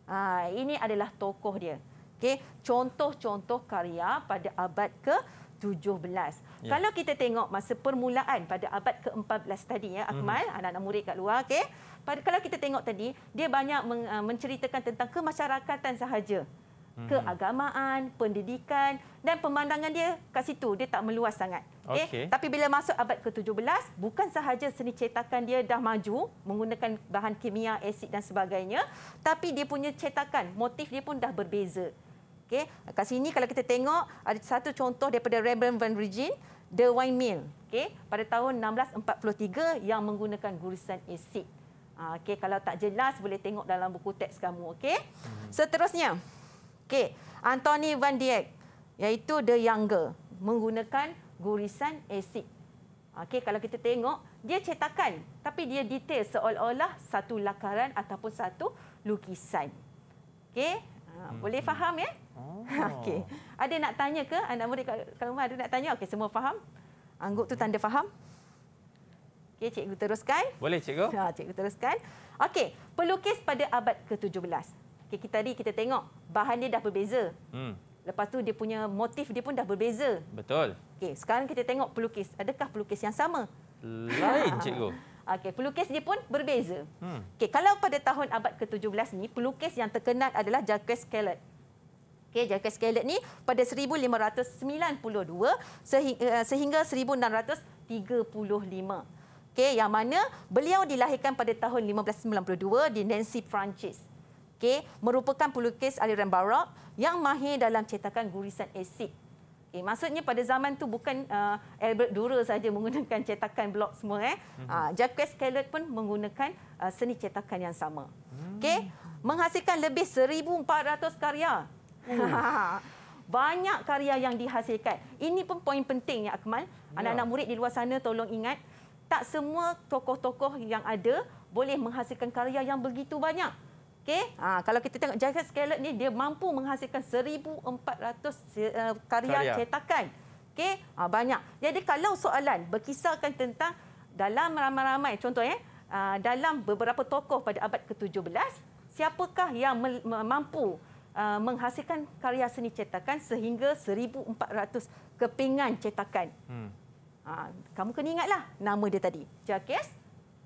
Ha, ini adalah tokoh dia. Okey, contoh-contoh karya pada abad ke-17. Ya. Kalau kita tengok masa permulaan pada abad ke-14 tadi ya, hmm. Akmal, hmm. anak-anak murid kat luar, okey. Pada kalau kita tengok tadi, dia banyak ah, menceritakan tentang kemasyarakatan sahaja. Mhm. keagamaan, pendidikan dan pemandangan dia kat situ. Dia tak meluas sangat. Okay. Eh, okay. Tapi bila masuk abad ke-17, bukan sahaja seni cetakan dia dah maju menggunakan bahan kimia, asid dan sebagainya, tapi dia punya cetakan, motif dia pun dah berbeza. Okay. kat sini kalau kita tengok ada satu contoh daripada Rembrandt van Rijn, The Wine Mill, Okay. pada tahun 1643 yang menggunakan gurisan asid. Ah, okay. kalau tak jelas boleh tengok dalam buku teks kamu, Okay. Mhm. Seterusnya, sikit. Anthony Van Dyck, iaitu the younger menggunakan gurisan asik. Okey kalau kita tengok dia cetakan tapi dia detail seolah-olah satu lakaran ataupun satu lukisan. Okey? Ah, hmm. boleh faham ya? Eh? Oh. <laughs> Okey. Ada nak tanya ke anak murid kalau ada nak tanya? Okey semua faham? Angguk tu tanda faham. Okey cikgu teruskan. Boleh cikgu? Ha cikgu teruskan. Okey, pelukis pada abad ke-17. Okay, kita tadi kita tengok bahan dia dah berbeza. Hmm. Lepas tu dia punya motif dia pun dah berbeza. Betul. Okay, sekarang kita tengok pelukis. Adakah pelukis yang sama? Lain, cikgu. <laughs> Okey, pelukis dia pun berbeza. Hmm. Okey, kalau pada tahun abad ke-17 ni pelukis yang terkenal adalah Jacques Cellet. Okey, Jacques Cellet ni pada 1592 eh, sehingga, sehingga 1635. Okey, yang mana beliau dilahirkan pada tahun 1592 di Nancy Francis okay, merupakan pelukis aliran barok yang mahir dalam cetakan gurisan asid. Okay, eh, maksudnya pada zaman tu bukan uh, Albert Durer saja menggunakan cetakan blok semua eh. Mm-hmm. Uh, Jacques Kellogg pun menggunakan uh, seni cetakan yang sama. Mm. Okey, menghasilkan lebih 1400 karya. Mm. <laughs> Banyak karya yang dihasilkan. Ini pun poin penting ya Akmal. Yeah. Anak-anak murid di luar sana tolong ingat tak semua tokoh-tokoh yang ada boleh menghasilkan karya yang begitu banyak. Okay, ha, kalau kita tengok Jagged Scallop ni dia mampu menghasilkan 1400 uh, eh, karya, karya cetakan. Okey, ha, banyak. Jadi kalau soalan berkisarkan tentang dalam ramai-ramai contoh eh, uh, dalam beberapa tokoh pada abad ke-17, siapakah yang mampu uh, menghasilkan karya seni cetakan sehingga 1400 kepingan cetakan? Hmm. Ha, kamu kena ingatlah nama dia tadi. Jagged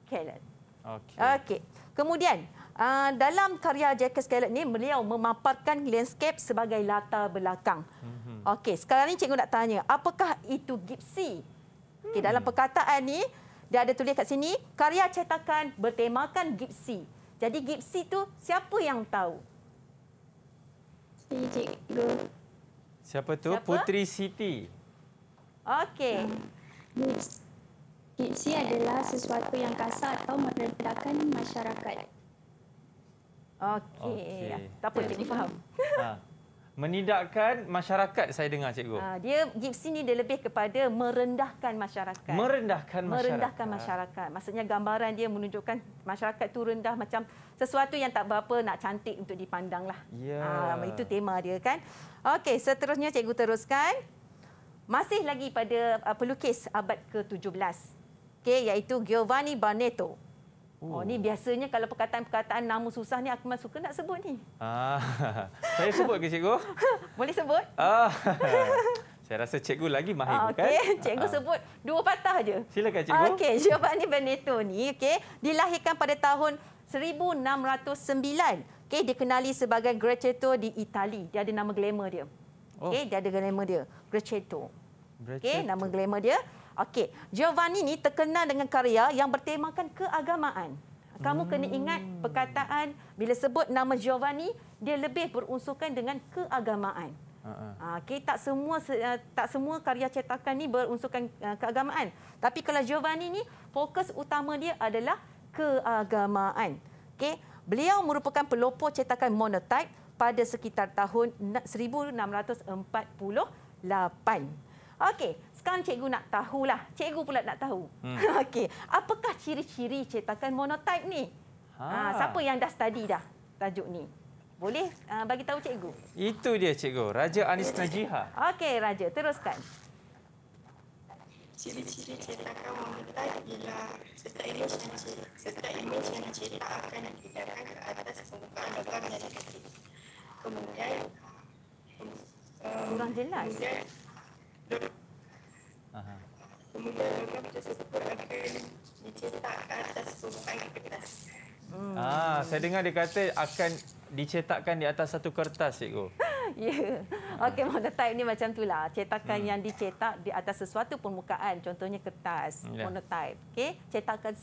Scallop. Okey. Okey. Kemudian, Uh, dalam karya Jack Skellet ni beliau memaparkan landscape sebagai latar belakang. Mm-hmm. Okey, sekarang ni cikgu nak tanya, apakah itu gipsi? Mm. Okey, dalam hmm. perkataan ni dia ada tulis kat sini, karya cetakan bertemakan gipsi. Jadi gipsi tu siapa yang tahu? cikgu. Siapa tu? Siapa? Putri Siti. Okey. Ah, gipsi adalah sesuatu yang kasar atau merendahkan masyarakat. Okey. Okay. Tak apa, cikgu faham. <laughs> Ha. Menidakkan masyarakat, saya dengar cikgu. Ha, dia, gipsi ni dia lebih kepada merendahkan masyarakat. Merendahkan masyarakat. Merendahkan masyarakat. Maksudnya gambaran dia menunjukkan masyarakat tu rendah macam sesuatu yang tak berapa nak cantik untuk dipandang. Lah. Yeah. Ha, itu tema dia kan. Okey, seterusnya cikgu teruskan. Masih lagi pada uh, pelukis abad ke-17. Okey, iaitu Giovanni Barnetto. Oh, oh ni biasanya kalau perkataan-perkataan nama susah ni aku suka nak sebut ni. Ah. <laughs> Saya sebut ke cikgu? <laughs> Boleh sebut? Ah. <laughs> Saya rasa cikgu lagi mahir ah, okay. bukan? Cikgu ah. sebut dua patah je. Silakan cikgu. Okey, jawapan ni benito ni okay? dilahirkan pada tahun 1609. Okey, dikenali sebagai Gretchetto di Itali. Dia ada nama glamour dia. Oh. Okey, oh. dia ada glamour dia. Gretchetto. okay? nama glamour dia. Okey, Giovanni ni terkenal dengan karya yang bertemakan keagamaan. Kamu hmm. kena ingat hmm. perkataan bila sebut nama Giovanni, dia lebih berunsurkan dengan keagamaan. Ah, okey, tak semua eh, tak semua karya cetakan ni berunsurkan eh, keagamaan. Tapi kalau Giovanni ni fokus utama dia adalah keagamaan. Okey, beliau merupakan pelopor cetakan monotype pada sekitar tahun 1648. Okey, sekarang cikgu nak tahu lah, Cikgu pula nak tahu. Hmm. <laughs> Okey. Apakah ciri-ciri cetakan monotip ni? Ha. ha, siapa yang dah study dah tajuk ni? Boleh uh, bagi tahu cikgu? Itu dia cikgu, Raja Anis Najihah. Okey, Raja, teruskan. Ciri-ciri cetakan monotip ialah serta ini yang serta image yang diceritakan dan dikatakan ke atas permukaan logam yang diketik. Kemudian... Ah, Kurang jelas. Ah, saya dengar dia kata akan dicetakkan di atas satu kertas, cikgu. <laughs> ya. Okey, monotype ni macam itulah. Cetakan hmm. yang dicetak di atas sesuatu permukaan, contohnya kertas, hmm. monotype. Okey, cetakan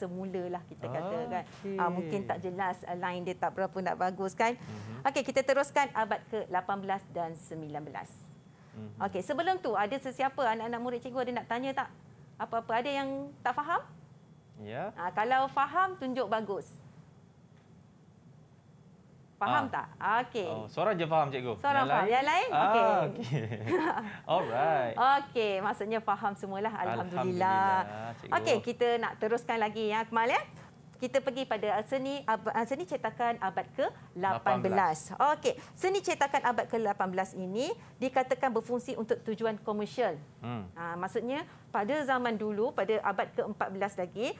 lah kita ah, kata kan. Okay. Ah, mungkin tak jelas ah, line dia tak berapa nak bagus kan. Hmm. Okey, kita teruskan abad ke-18 dan 19. Mhm. Okey, sebelum tu ada sesiapa anak-anak murid cikgu ada nak tanya tak? Apa-apa ada yang tak faham? Ya. Ha, kalau faham tunjuk bagus. Faham ah. tak? Okey. Oh, seorang je faham cikgu. Seorang yang faham. lain? Yang lain? Ah, Okey. Okay. <laughs> Alright. Okey, maksudnya faham semualah alhamdulillah. alhamdulillah Okey, kita nak teruskan lagi ya Kemal ya kita pergi pada ah, seni ah, seni cetakan abad ke-18. Okey, seni cetakan abad ke-18 ini dikatakan berfungsi untuk tujuan komersial. Hmm. Ha, maksudnya pada zaman dulu pada abad ke-14 lagi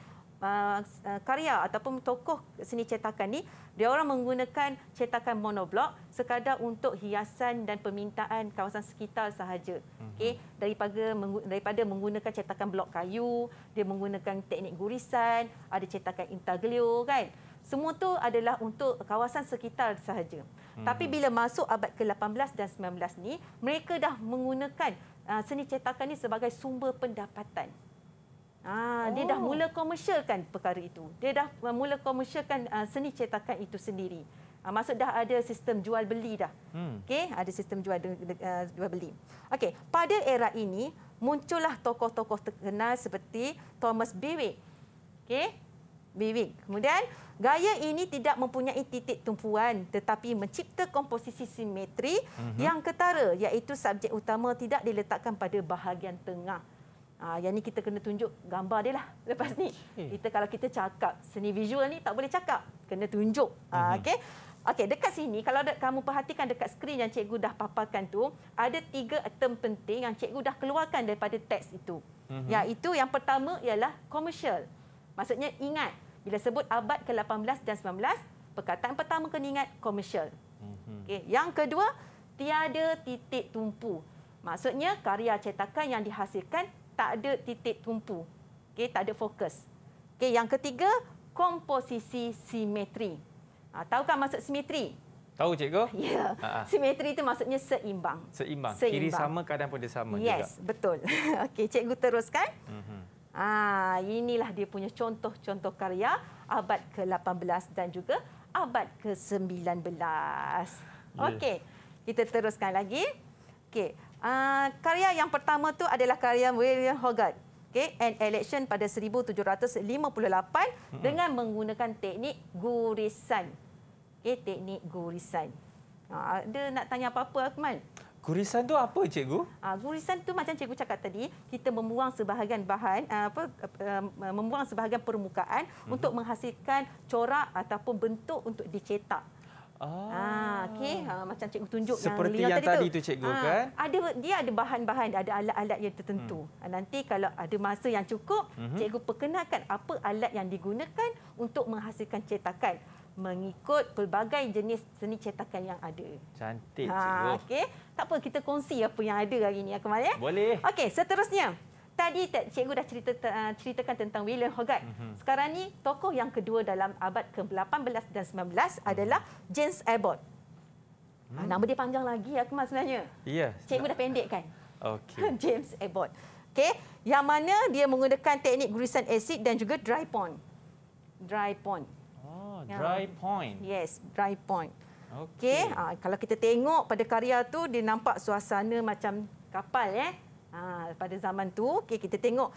Uh, uh, karya ataupun tokoh seni cetakan ni dia orang menggunakan cetakan monoblok sekadar untuk hiasan dan permintaan kawasan sekitar sahaja. Mhm. Okey, daripada daripada menggunakan cetakan blok kayu, dia menggunakan teknik gurisan, ada cetakan intaglio kan. Semua tu adalah untuk kawasan sekitar sahaja. Hmm. Tapi bila masuk abad ke-18 dan 19 ni, mereka dah menggunakan uh, seni cetakan ni sebagai sumber pendapatan. Ah, oh. dia dah oh. mula komersialkan perkara itu. Dia dah uh, mula komersialkan uh, seni cetakan itu sendiri. Uh, maksud dah ada sistem jual beli dah. Hmm. Okey, ada sistem jual uh, jual beli. Okey, pada era ini muncullah tokoh-tokoh terkenal seperti Thomas Bewick. Okey. Bewick. Kemudian gaya ini tidak mempunyai titik tumpuan tetapi mencipta komposisi simetri mm-hmm. yang ketara iaitu subjek utama tidak diletakkan pada bahagian tengah. Ah, yang ni kita kena tunjuk gambar dia lah. Lepas ni, kita kalau kita cakap seni visual ni tak boleh cakap. Kena tunjuk. Ah, mhm. okay. Okey, dekat sini kalau kamu perhatikan dekat skrin yang cikgu dah paparkan tu, ada tiga item penting yang cikgu dah keluarkan daripada teks itu. Uh-huh. Mhm. Yaitu yang pertama ialah commercial. Maksudnya ingat bila sebut abad ke-18 dan 19, perkataan pertama kena ingat commercial. Uh-huh. Okey, yang kedua tiada titik tumpu. Maksudnya karya cetakan yang dihasilkan tak ada titik tumpu. Okey, tak ada fokus. Okey, yang ketiga, komposisi simetri. Ha, tahu kan maksud simetri? Tahu cikgu? <laughs> Ya. Yeah. Simetri itu maksudnya seimbang. seimbang. Seimbang. Kiri sama kadang pun dia sama yes, juga. Yes, betul. <laughs> Okey, cikgu teruskan. Mm -hmm. ha, inilah dia punya contoh-contoh karya abad ke-18 dan juga abad ke-19. Yeah. Okey. Kita teruskan lagi. Okey. Uh, karya yang pertama tu adalah karya William Hogarth. Okay, an election pada 1758 hmm. dengan menggunakan teknik gurisan. Okay, teknik gurisan. Uh, ada nak tanya apa-apa, Akman? Gurisan tu apa, cikgu? Uh, gurisan tu macam cikgu cakap tadi, kita membuang sebahagian bahan, uh, apa, uh, membuang sebahagian permukaan uh hmm. -huh. untuk menghasilkan corak ataupun bentuk untuk dicetak. Ah, ah, ah okey. Ha macam cikgu tunjuk Seperti yang, yang tadi, tu. Seperti yang tadi tu cikgu ha, kan? Ada dia ada bahan-bahan, ada alat-alat yang tertentu. Hmm. Ah, nanti kalau ada masa yang cukup, hmm. cikgu perkenalkan apa alat yang digunakan untuk menghasilkan cetakan mengikut pelbagai jenis seni cetakan yang ada. Cantik cikgu. okey. Tak apa kita kongsi apa yang ada hari ini ya kemarin ya. Boleh. Okey, seterusnya tadi cikgu dah cerita uh, ceritakan tentang William Hogarth. Mm-hmm. Sekarang ni tokoh yang kedua dalam abad ke-18 dan 19 mhm. adalah James Abbott. Mm. Uh, nama dia panjang lagi ya kemas sebenarnya. Ya. Yes. Cikgu dah pendek kan? Okey. <laughs> James Abbott. Okey. Yang mana dia menggunakan teknik gurisan asid dan juga dry point. Dry point. Oh, ya. dry yang... point. Yes, dry point. Okey. Okay. Uh, ah, kalau kita tengok pada karya tu dia nampak suasana macam kapal eh. Ha, pada zaman tu, okay, kita tengok.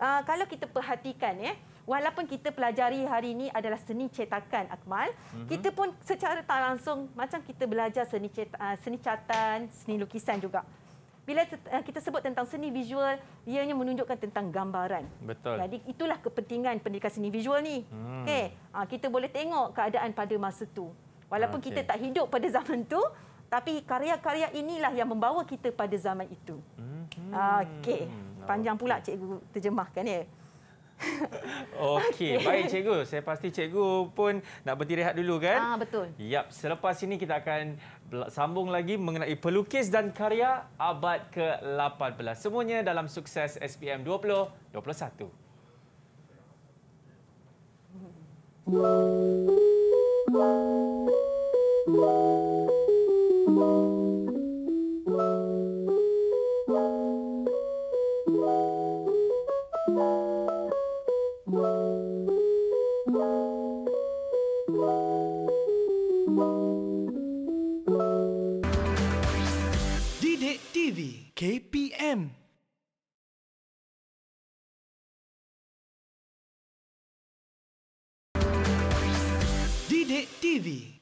Uh, kalau kita perhatikan, ya, walaupun kita pelajari hari ini adalah seni cetakan, Akmal, uh-huh. kita pun secara tak langsung macam kita belajar seni, cet- uh, seni catan, seni lukisan juga. Bila eh, kita sebut tentang seni visual, ianya menunjukkan tentang gambaran. Betul. Jadi itulah kepentingan pendidikan seni visual ni. Hmm. Okay. Ha, kita boleh tengok keadaan pada masa tu. Walaupun okay. Ah, kita tak hidup pada <laughs> zaman tu, tapi karya-karya inilah yang membawa kita pada zaman itu. Hmm. Okey, panjang pula cikgu terjemahkan ya. <laughs> Okey, baik cikgu. Saya pasti cikgu pun nak berhenti rehat dulu kan? Ah, betul. Yap, selepas ini kita akan sambung lagi mengenai pelukis dan karya abad ke-18. Semuanya dalam sukses SPM 2021. Whoa, whoa,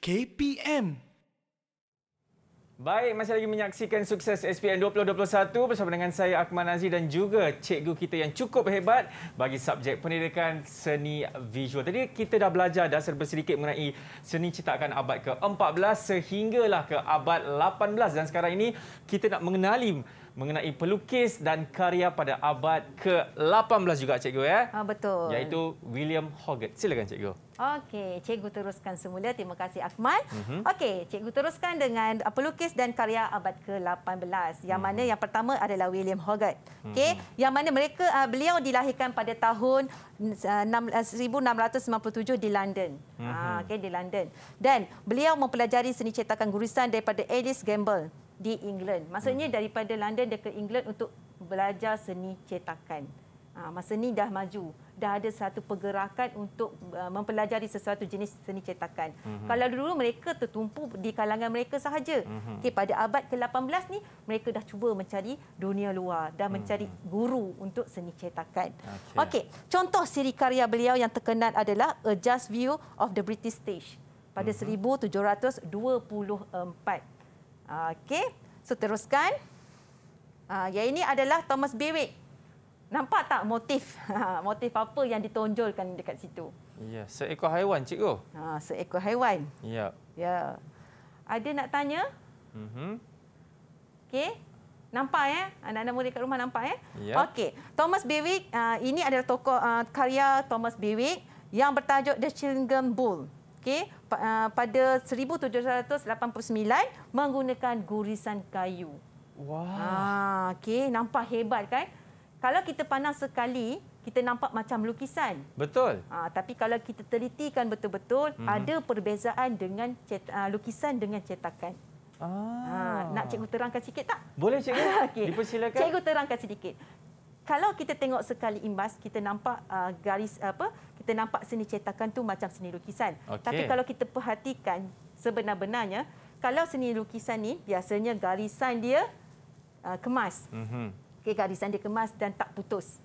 KPM. Baik, masih lagi menyaksikan sukses SPM 2021 bersama dengan saya Akman Aziz dan juga cikgu kita yang cukup hebat bagi subjek pendidikan seni visual. Tadi kita dah belajar dasar bersedikit mengenai seni cetakan abad ke-14 sehinggalah ke abad 18 dan sekarang ini kita nak mengenali mengenai pelukis dan karya pada abad ke-18 juga cikgu ya. Ha, betul. Iaitu William Hoggart. Silakan cikgu. Okey, cikgu teruskan semula. Terima kasih Akmal. Mm -hmm. Okey, cikgu teruskan dengan uh, pelukis dan karya abad ke-18. Yang mm -hmm. mana yang pertama adalah William Hoggart. Okey, mm -hmm. yang mana mereka uh, beliau dilahirkan pada tahun uh, 1697 uh, di London. Mm -hmm. Ah, okey di London. Dan beliau mempelajari seni cetakan gurisan daripada Alice Gamble di England. Maksudnya mm -hmm. daripada London dia ke England untuk belajar seni cetakan. Ha, masa ni dah maju dah ada satu pergerakan untuk uh, mempelajari sesuatu jenis seni cetakan. Mm-hmm. Kalau dulu mereka tertumpu di kalangan mereka sahaja. Mm-hmm. Okey pada abad ke-18 ni mereka dah cuba mencari dunia luar dah mm-hmm. mencari mhm. guru untuk seni cetakan. Okey, okay. contoh siri karya beliau yang terkenal adalah A Just View of the British Stage pada mm-hmm. 1724. Okey, so teruskan. Ah uh, ya ini adalah Thomas Bewick Nampak tak motif <laughs> motif apa yang ditonjolkan dekat situ? Ya, seekor haiwan, cikgu. Ha, seekor haiwan. Ya. Ya. Ada nak tanya? Mhm. Okey. Nampak ya? Anak-anak murid kat rumah nampak ya? ya. Okey. Thomas Bewick, ah, ini adalah tokoh ah, karya Thomas Bewick yang bertajuk The Chillingham Bull. Okey, ah, pada 1789 menggunakan gurisan kayu. Wah. Wow. Ha, okey, nampak hebat kan? kalau kita pandang sekali, kita nampak macam lukisan. Betul. Ha, tapi kalau kita telitikan betul-betul, hmm. ada perbezaan dengan cet, uh, lukisan dengan cetakan. Ah. Ha, nak cikgu terangkan sikit tak? Boleh cikgu. <laughs> okay. Dipersilakan. Cikgu terangkan sedikit. Kalau kita tengok sekali imbas, kita nampak uh, garis apa? Kita nampak seni cetakan tu macam seni lukisan. Okay. Tapi kalau kita perhatikan sebenar-benarnya, kalau seni lukisan ni biasanya garisan dia uh, kemas. Mm -hmm okay, garisan dia kemas dan tak putus.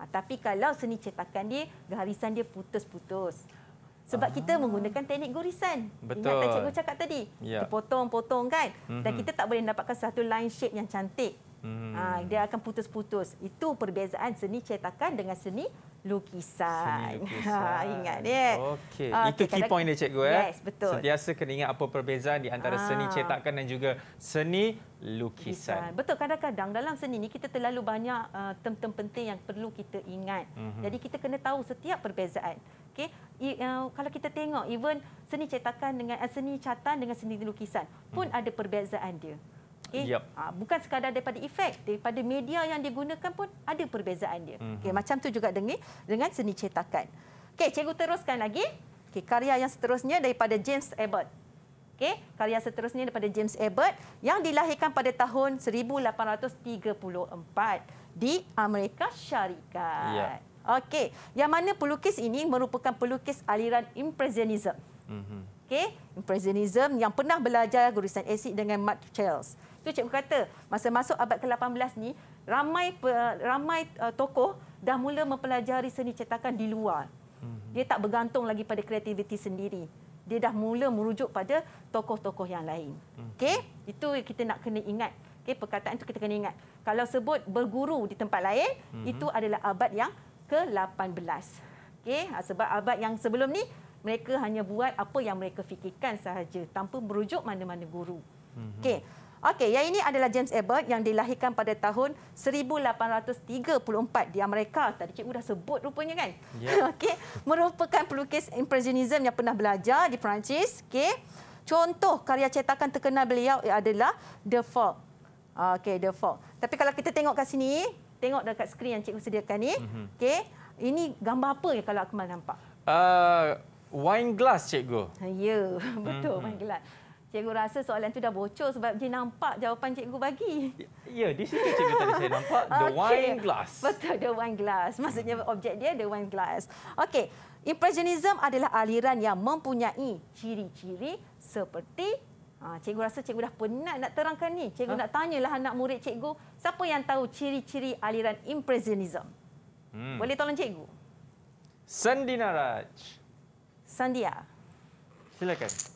Ha, tapi kalau seni cetakan dia, garisan dia putus-putus. Sebab Aha. kita ah. menggunakan teknik gorisan. Betul. Ingat tak cikgu cakap tadi? Ya. Terpotong-potong kan? Mm-hmm. Dan mhm. kita tak boleh dapatkan satu line shape yang cantik. Mm-hmm. Ha, dia akan putus-putus. Itu perbezaan seni cetakan dengan seni lukisan. Seni <laughs> lukisan. Ha, ingat ya. Okey. Okay. Itu key point dia cikgu ya. Yes, betul. Sentiasa kena ingat apa perbezaan di antara ha. seni ah. cetakan dan juga seni lukisan. lukisan. Betul. Kadang-kadang dalam seni ni kita terlalu banyak uh, term-term penting yang perlu kita ingat. Mm-hmm. Jadi kita kena tahu setiap perbezaan. Okay. Uh, kalau kita tengok even seni cetakan dengan uh, seni catan dengan seni lukisan pun hmm ada perbezaan dia. Okay. Eh, yep. Ha, ah, bukan sekadar daripada efek, daripada media yang digunakan pun ada perbezaan dia. Mm-hmm. Okay, macam tu juga dengan, dengan seni cetakan. Okay, cikgu teruskan lagi. Okay, karya yang seterusnya daripada James Abbott. Okay, karya seterusnya daripada James Abbott yang dilahirkan pada tahun 1834 di Amerika Syarikat. Ya. Yeah. yang mana pelukis ini merupakan pelukis aliran Impressionism. Mhm. Okey, Impressionism yang pernah belajar gurisan asid dengan Matt Charles. Tu cikgu kata, masa masuk abad ke-18 ni, ramai ramai uh, tokoh dah mula mempelajari seni cetakan di luar. Hmm. Dia tak bergantung lagi pada kreativiti sendiri. Dia dah mula merujuk pada tokoh-tokoh yang lain. Hmm. Okay, itu kita nak kena ingat. Okay, perkataan itu kita kena ingat. Kalau sebut berguru di tempat lain, mm-hmm. itu adalah abad yang ke-18. Okay, ha, sebab abad yang sebelum ni mereka hanya buat apa yang mereka fikirkan sahaja tanpa merujuk mana-mana guru. Mm-hmm. Okey. Okey, yang ini adalah James Abbott yang dilahirkan pada tahun 1834 di Amerika. Tadi cikgu dah sebut rupanya kan? Yeah. <laughs> Okey, merupakan pelukis impressionism yang pernah belajar di Perancis. Okey. Contoh karya cetakan terkenal beliau adalah The Fog. Okey, The Fog. Tapi kalau kita tengok kat sini, tengok dekat skrin yang cikgu sediakan ni. Mm-hmm. Okey. Ini gambar apa ya kalau Akmal nampak? Uh, wine glass, cikgu. Ya, yeah, <laughs> betul mm-hmm. wine glass. Cikgu rasa soalan tu dah bocor sebab dia nampak jawapan cikgu bagi. Ya, di sini cikgu tadi saya nampak the <laughs> okay. wine glass. Betul, the wine glass. Maksudnya objek dia the wine glass. Okey. Impressionism adalah aliran yang mempunyai ciri-ciri seperti ha, cikgu rasa cikgu dah penat nak terangkan ni. Cikgu ha? nak tanyalah anak murid cikgu, siapa yang tahu ciri-ciri aliran impressionism? Hmm. Boleh tolong cikgu? Sandi Naraj. Sandia. Silakan.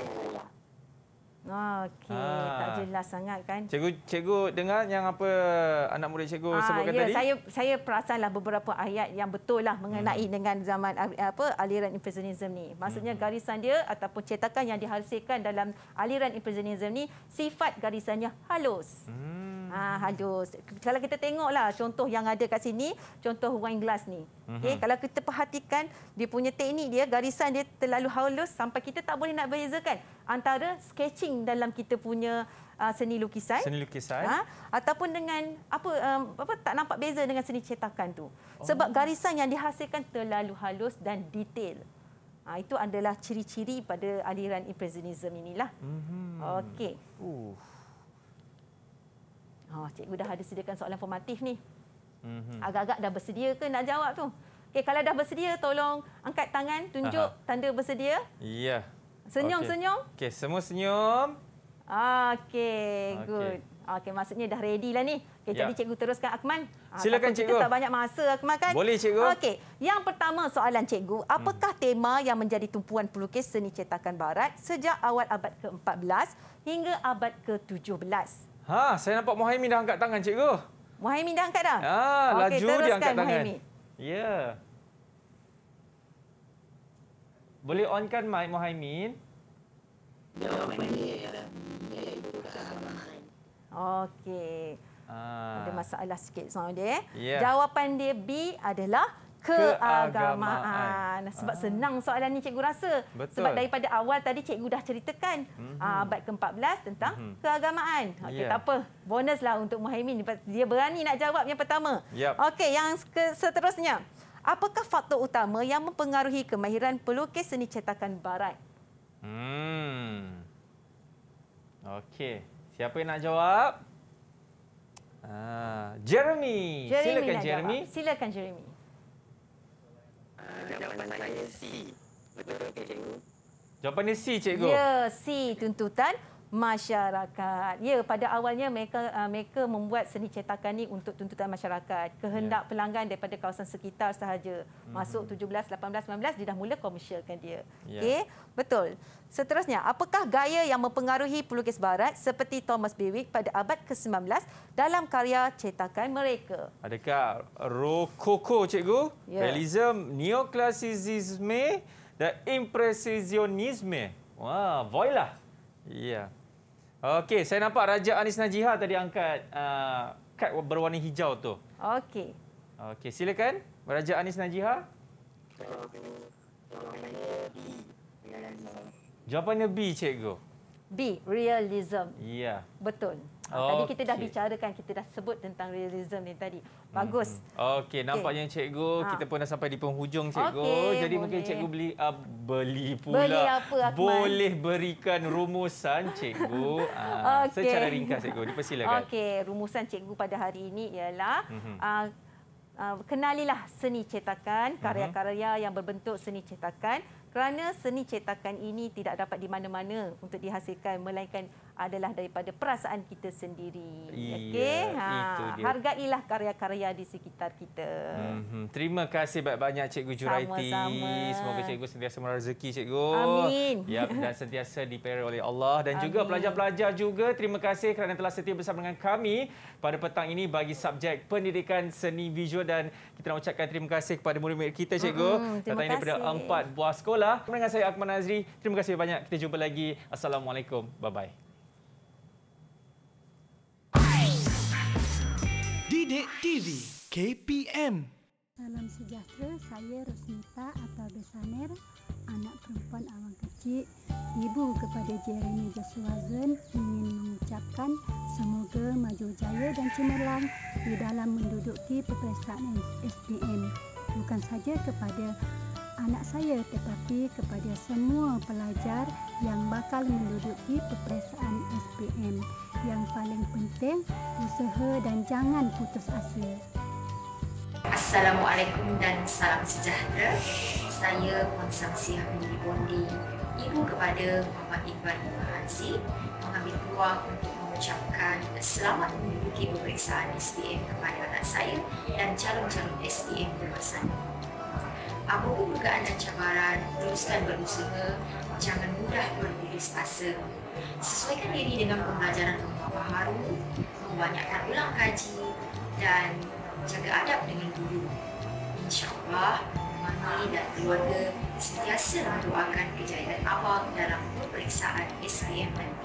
Okey, tak ah. jelas sangat kan. Cikgu, cikgu dengar yang apa anak murid cikgu Aa, ah, sebutkan ya, tadi? Saya saya perasanlah beberapa ayat yang betul lah mengenai hmm. dengan zaman ah, apa aliran impresionisme ni. Maksudnya hmm. garisan dia ataupun cetakan yang dihasilkan dalam aliran impresionisme ni sifat garisannya halus. Hmm. Hmm. Ah, halus. Kalau kita tengoklah contoh yang ada kat sini, contoh wine glass ni. Okey, hmm. kalau kita perhatikan dia punya teknik dia, garisan dia terlalu halus sampai kita tak boleh nak bezakan antara sketching dalam kita punya uh, seni lukisan. Seni lukisan. Ha? ataupun dengan apa um, apa tak nampak beza dengan seni cetakan tu. Oh. Sebab garisan yang dihasilkan terlalu halus dan detail. Ha, itu adalah ciri-ciri pada aliran impressionism inilah. Mm -hmm. Okey. Uh. Oh, cikgu dah ada sediakan soalan formatif ni. Mhm. Agak-agak dah bersedia ke nak jawab tu? Okey, kalau dah bersedia, tolong angkat tangan, tunjuk Aha. tanda bersedia. Iya. Yeah. Senyum, okay. senyum. Okey, semua senyum. Okey, good. Okey, okay, maksudnya dah ready lah ni. Okey, yeah. jadi cikgu teruskan Akman. Ha, Silakan cikgu. Kita tak banyak masa Akman kan? Boleh cikgu. Okey, yang pertama soalan cikgu, hmm. apakah hmm. tema yang menjadi tumpuan pelukis seni cetakan barat sejak awal abad ke-14 hingga abad ke-17? Ha, saya nampak Mohaimin dah angkat tangan cikgu. Mohaimin dah angkat dah? Ha, ya, okay, laju dia angkat tangan. Mohaimin. Ya. Boleh onkan mic Mohaimin? Ya, Mohaimin. Okey. Ah. Ada masalah sikit sama dia. Yeah. Ya. Jawapan dia B adalah keagamaan. Sebab ah. senang soalan ni cikgu rasa. Betul. Sebab daripada awal tadi cikgu dah ceritakan mhm. ah, abad ke-14 tentang hmm. keagamaan. Okey yeah. tak apa. Bonuslah untuk Muhaimin dia berani nak jawab yang pertama. Yep. Okey yang seterusnya. Apakah faktor utama yang mempengaruhi kemahiran pelukis seni cetakan barat? Hmm. Okey. Siapa yang nak jawab? Ah, Jeremy. Jeremy. Silakan Jeremy. Jawab. Silakan Jeremy. Betul ke cikgu? Jawapannya C cikgu. Ya, C tuntutan masyarakat. Ya, pada awalnya mereka uh, mereka membuat seni cetakan ini untuk tuntutan masyarakat. Kehendak ya. pelanggan daripada kawasan sekitar sahaja. Mhm. Masuk hmm. 17, 18, 19, dia dah mula komersialkan dia. Ya. Okey, betul. Seterusnya, apakah gaya yang mempengaruhi pelukis barat seperti Thomas Bewick pada abad ke-19 dalam karya cetakan mereka? Adakah Rokoko, cikgu? Ya. Realism, neoklasisisme dan impresionisme. Wah, voilà. Yeah. Ya. Okey, saya nampak Raja Anis Najihah tadi angkat uh, kad berwarna hijau tu. Okey. Okey, silakan Raja Anis Najihah. Jawapannya B, cikgu. B, realism. Ya. Yeah. Betul. Okay. Ah, tadi kita dah bicarakan, kita dah sebut tentang realism ni tadi. Hmm, Bagus. Hmm. Okey, nampaknya okay. cikgu, ha. kita pun dah sampai di penghujung cikgu. Okay, Jadi boleh. mungkin cikgu beli uh, beli pula. Beli apa, Boleh berikan rumusan cikgu ah, uh, <laughs> okay. secara ringkas cikgu. Dipersilakan. Okey, rumusan cikgu pada hari ini ialah... Uh, Uh, kenalilah seni cetakan, mhm. karya-karya yang berbentuk seni cetakan kerana seni cetakan ini tidak dapat di mana-mana untuk dihasilkan melainkan adalah daripada perasaan kita sendiri. Ya, Okey. Ha, hargailah karya-karya di sekitar kita. Mm-hmm. Terima kasih banyak-banyak Cikgu Juraiti. Sama-sama. Semoga Cikgu sentiasa merazuki, rezeki Cikgu. Amin. Ya, dan sentiasa dipera oleh Allah. Dan Amin. juga pelajar-pelajar juga. Terima kasih kerana telah setia bersama dengan kami pada petang ini bagi subjek pendidikan seni visual. Dan kita nak ucapkan terima kasih kepada murid-murid kita Cikgu. Mm-hmm. Terima kasih. Datang empat buah sekolah. Dengan saya Akmal Nazri. Terima kasih banyak. Kita jumpa lagi. Assalamualaikum. Bye-bye. Bidik TV KPM Salam sejahtera, saya Rosmita atau Besaner Anak perempuan awang kecil Ibu kepada Jeremy Joshua Zun Ingin mengucapkan semoga maju jaya dan cemerlang Di dalam menduduki peperiksaan SPM. Bukan saja kepada anak saya Tetapi kepada semua pelajar yang bakal menduduki peperiksaan SPM yang paling penting, usaha dan jangan putus asa. Assalamualaikum dan salam sejahtera. Saya Puan Samsi Hamidi Bondi, ibu kepada Muhammad Iqbal Ibu Hazi, mengambil peluang untuk mengucapkan selamat menduduki pemeriksaan SPM kepada anak saya dan calon-calon SPM di masa ini. Apapun dugaan dan cabaran, teruskan berusaha, jangan mudah berputus asa sesuaikan diri dengan pembelajaran agama haru, membanyakkan ulang kaji dan jaga adab dengan guru. InsyaAllah, mami dan keluarga sentiasa mendoakan kejayaan awal dalam pemeriksaan SPM nanti.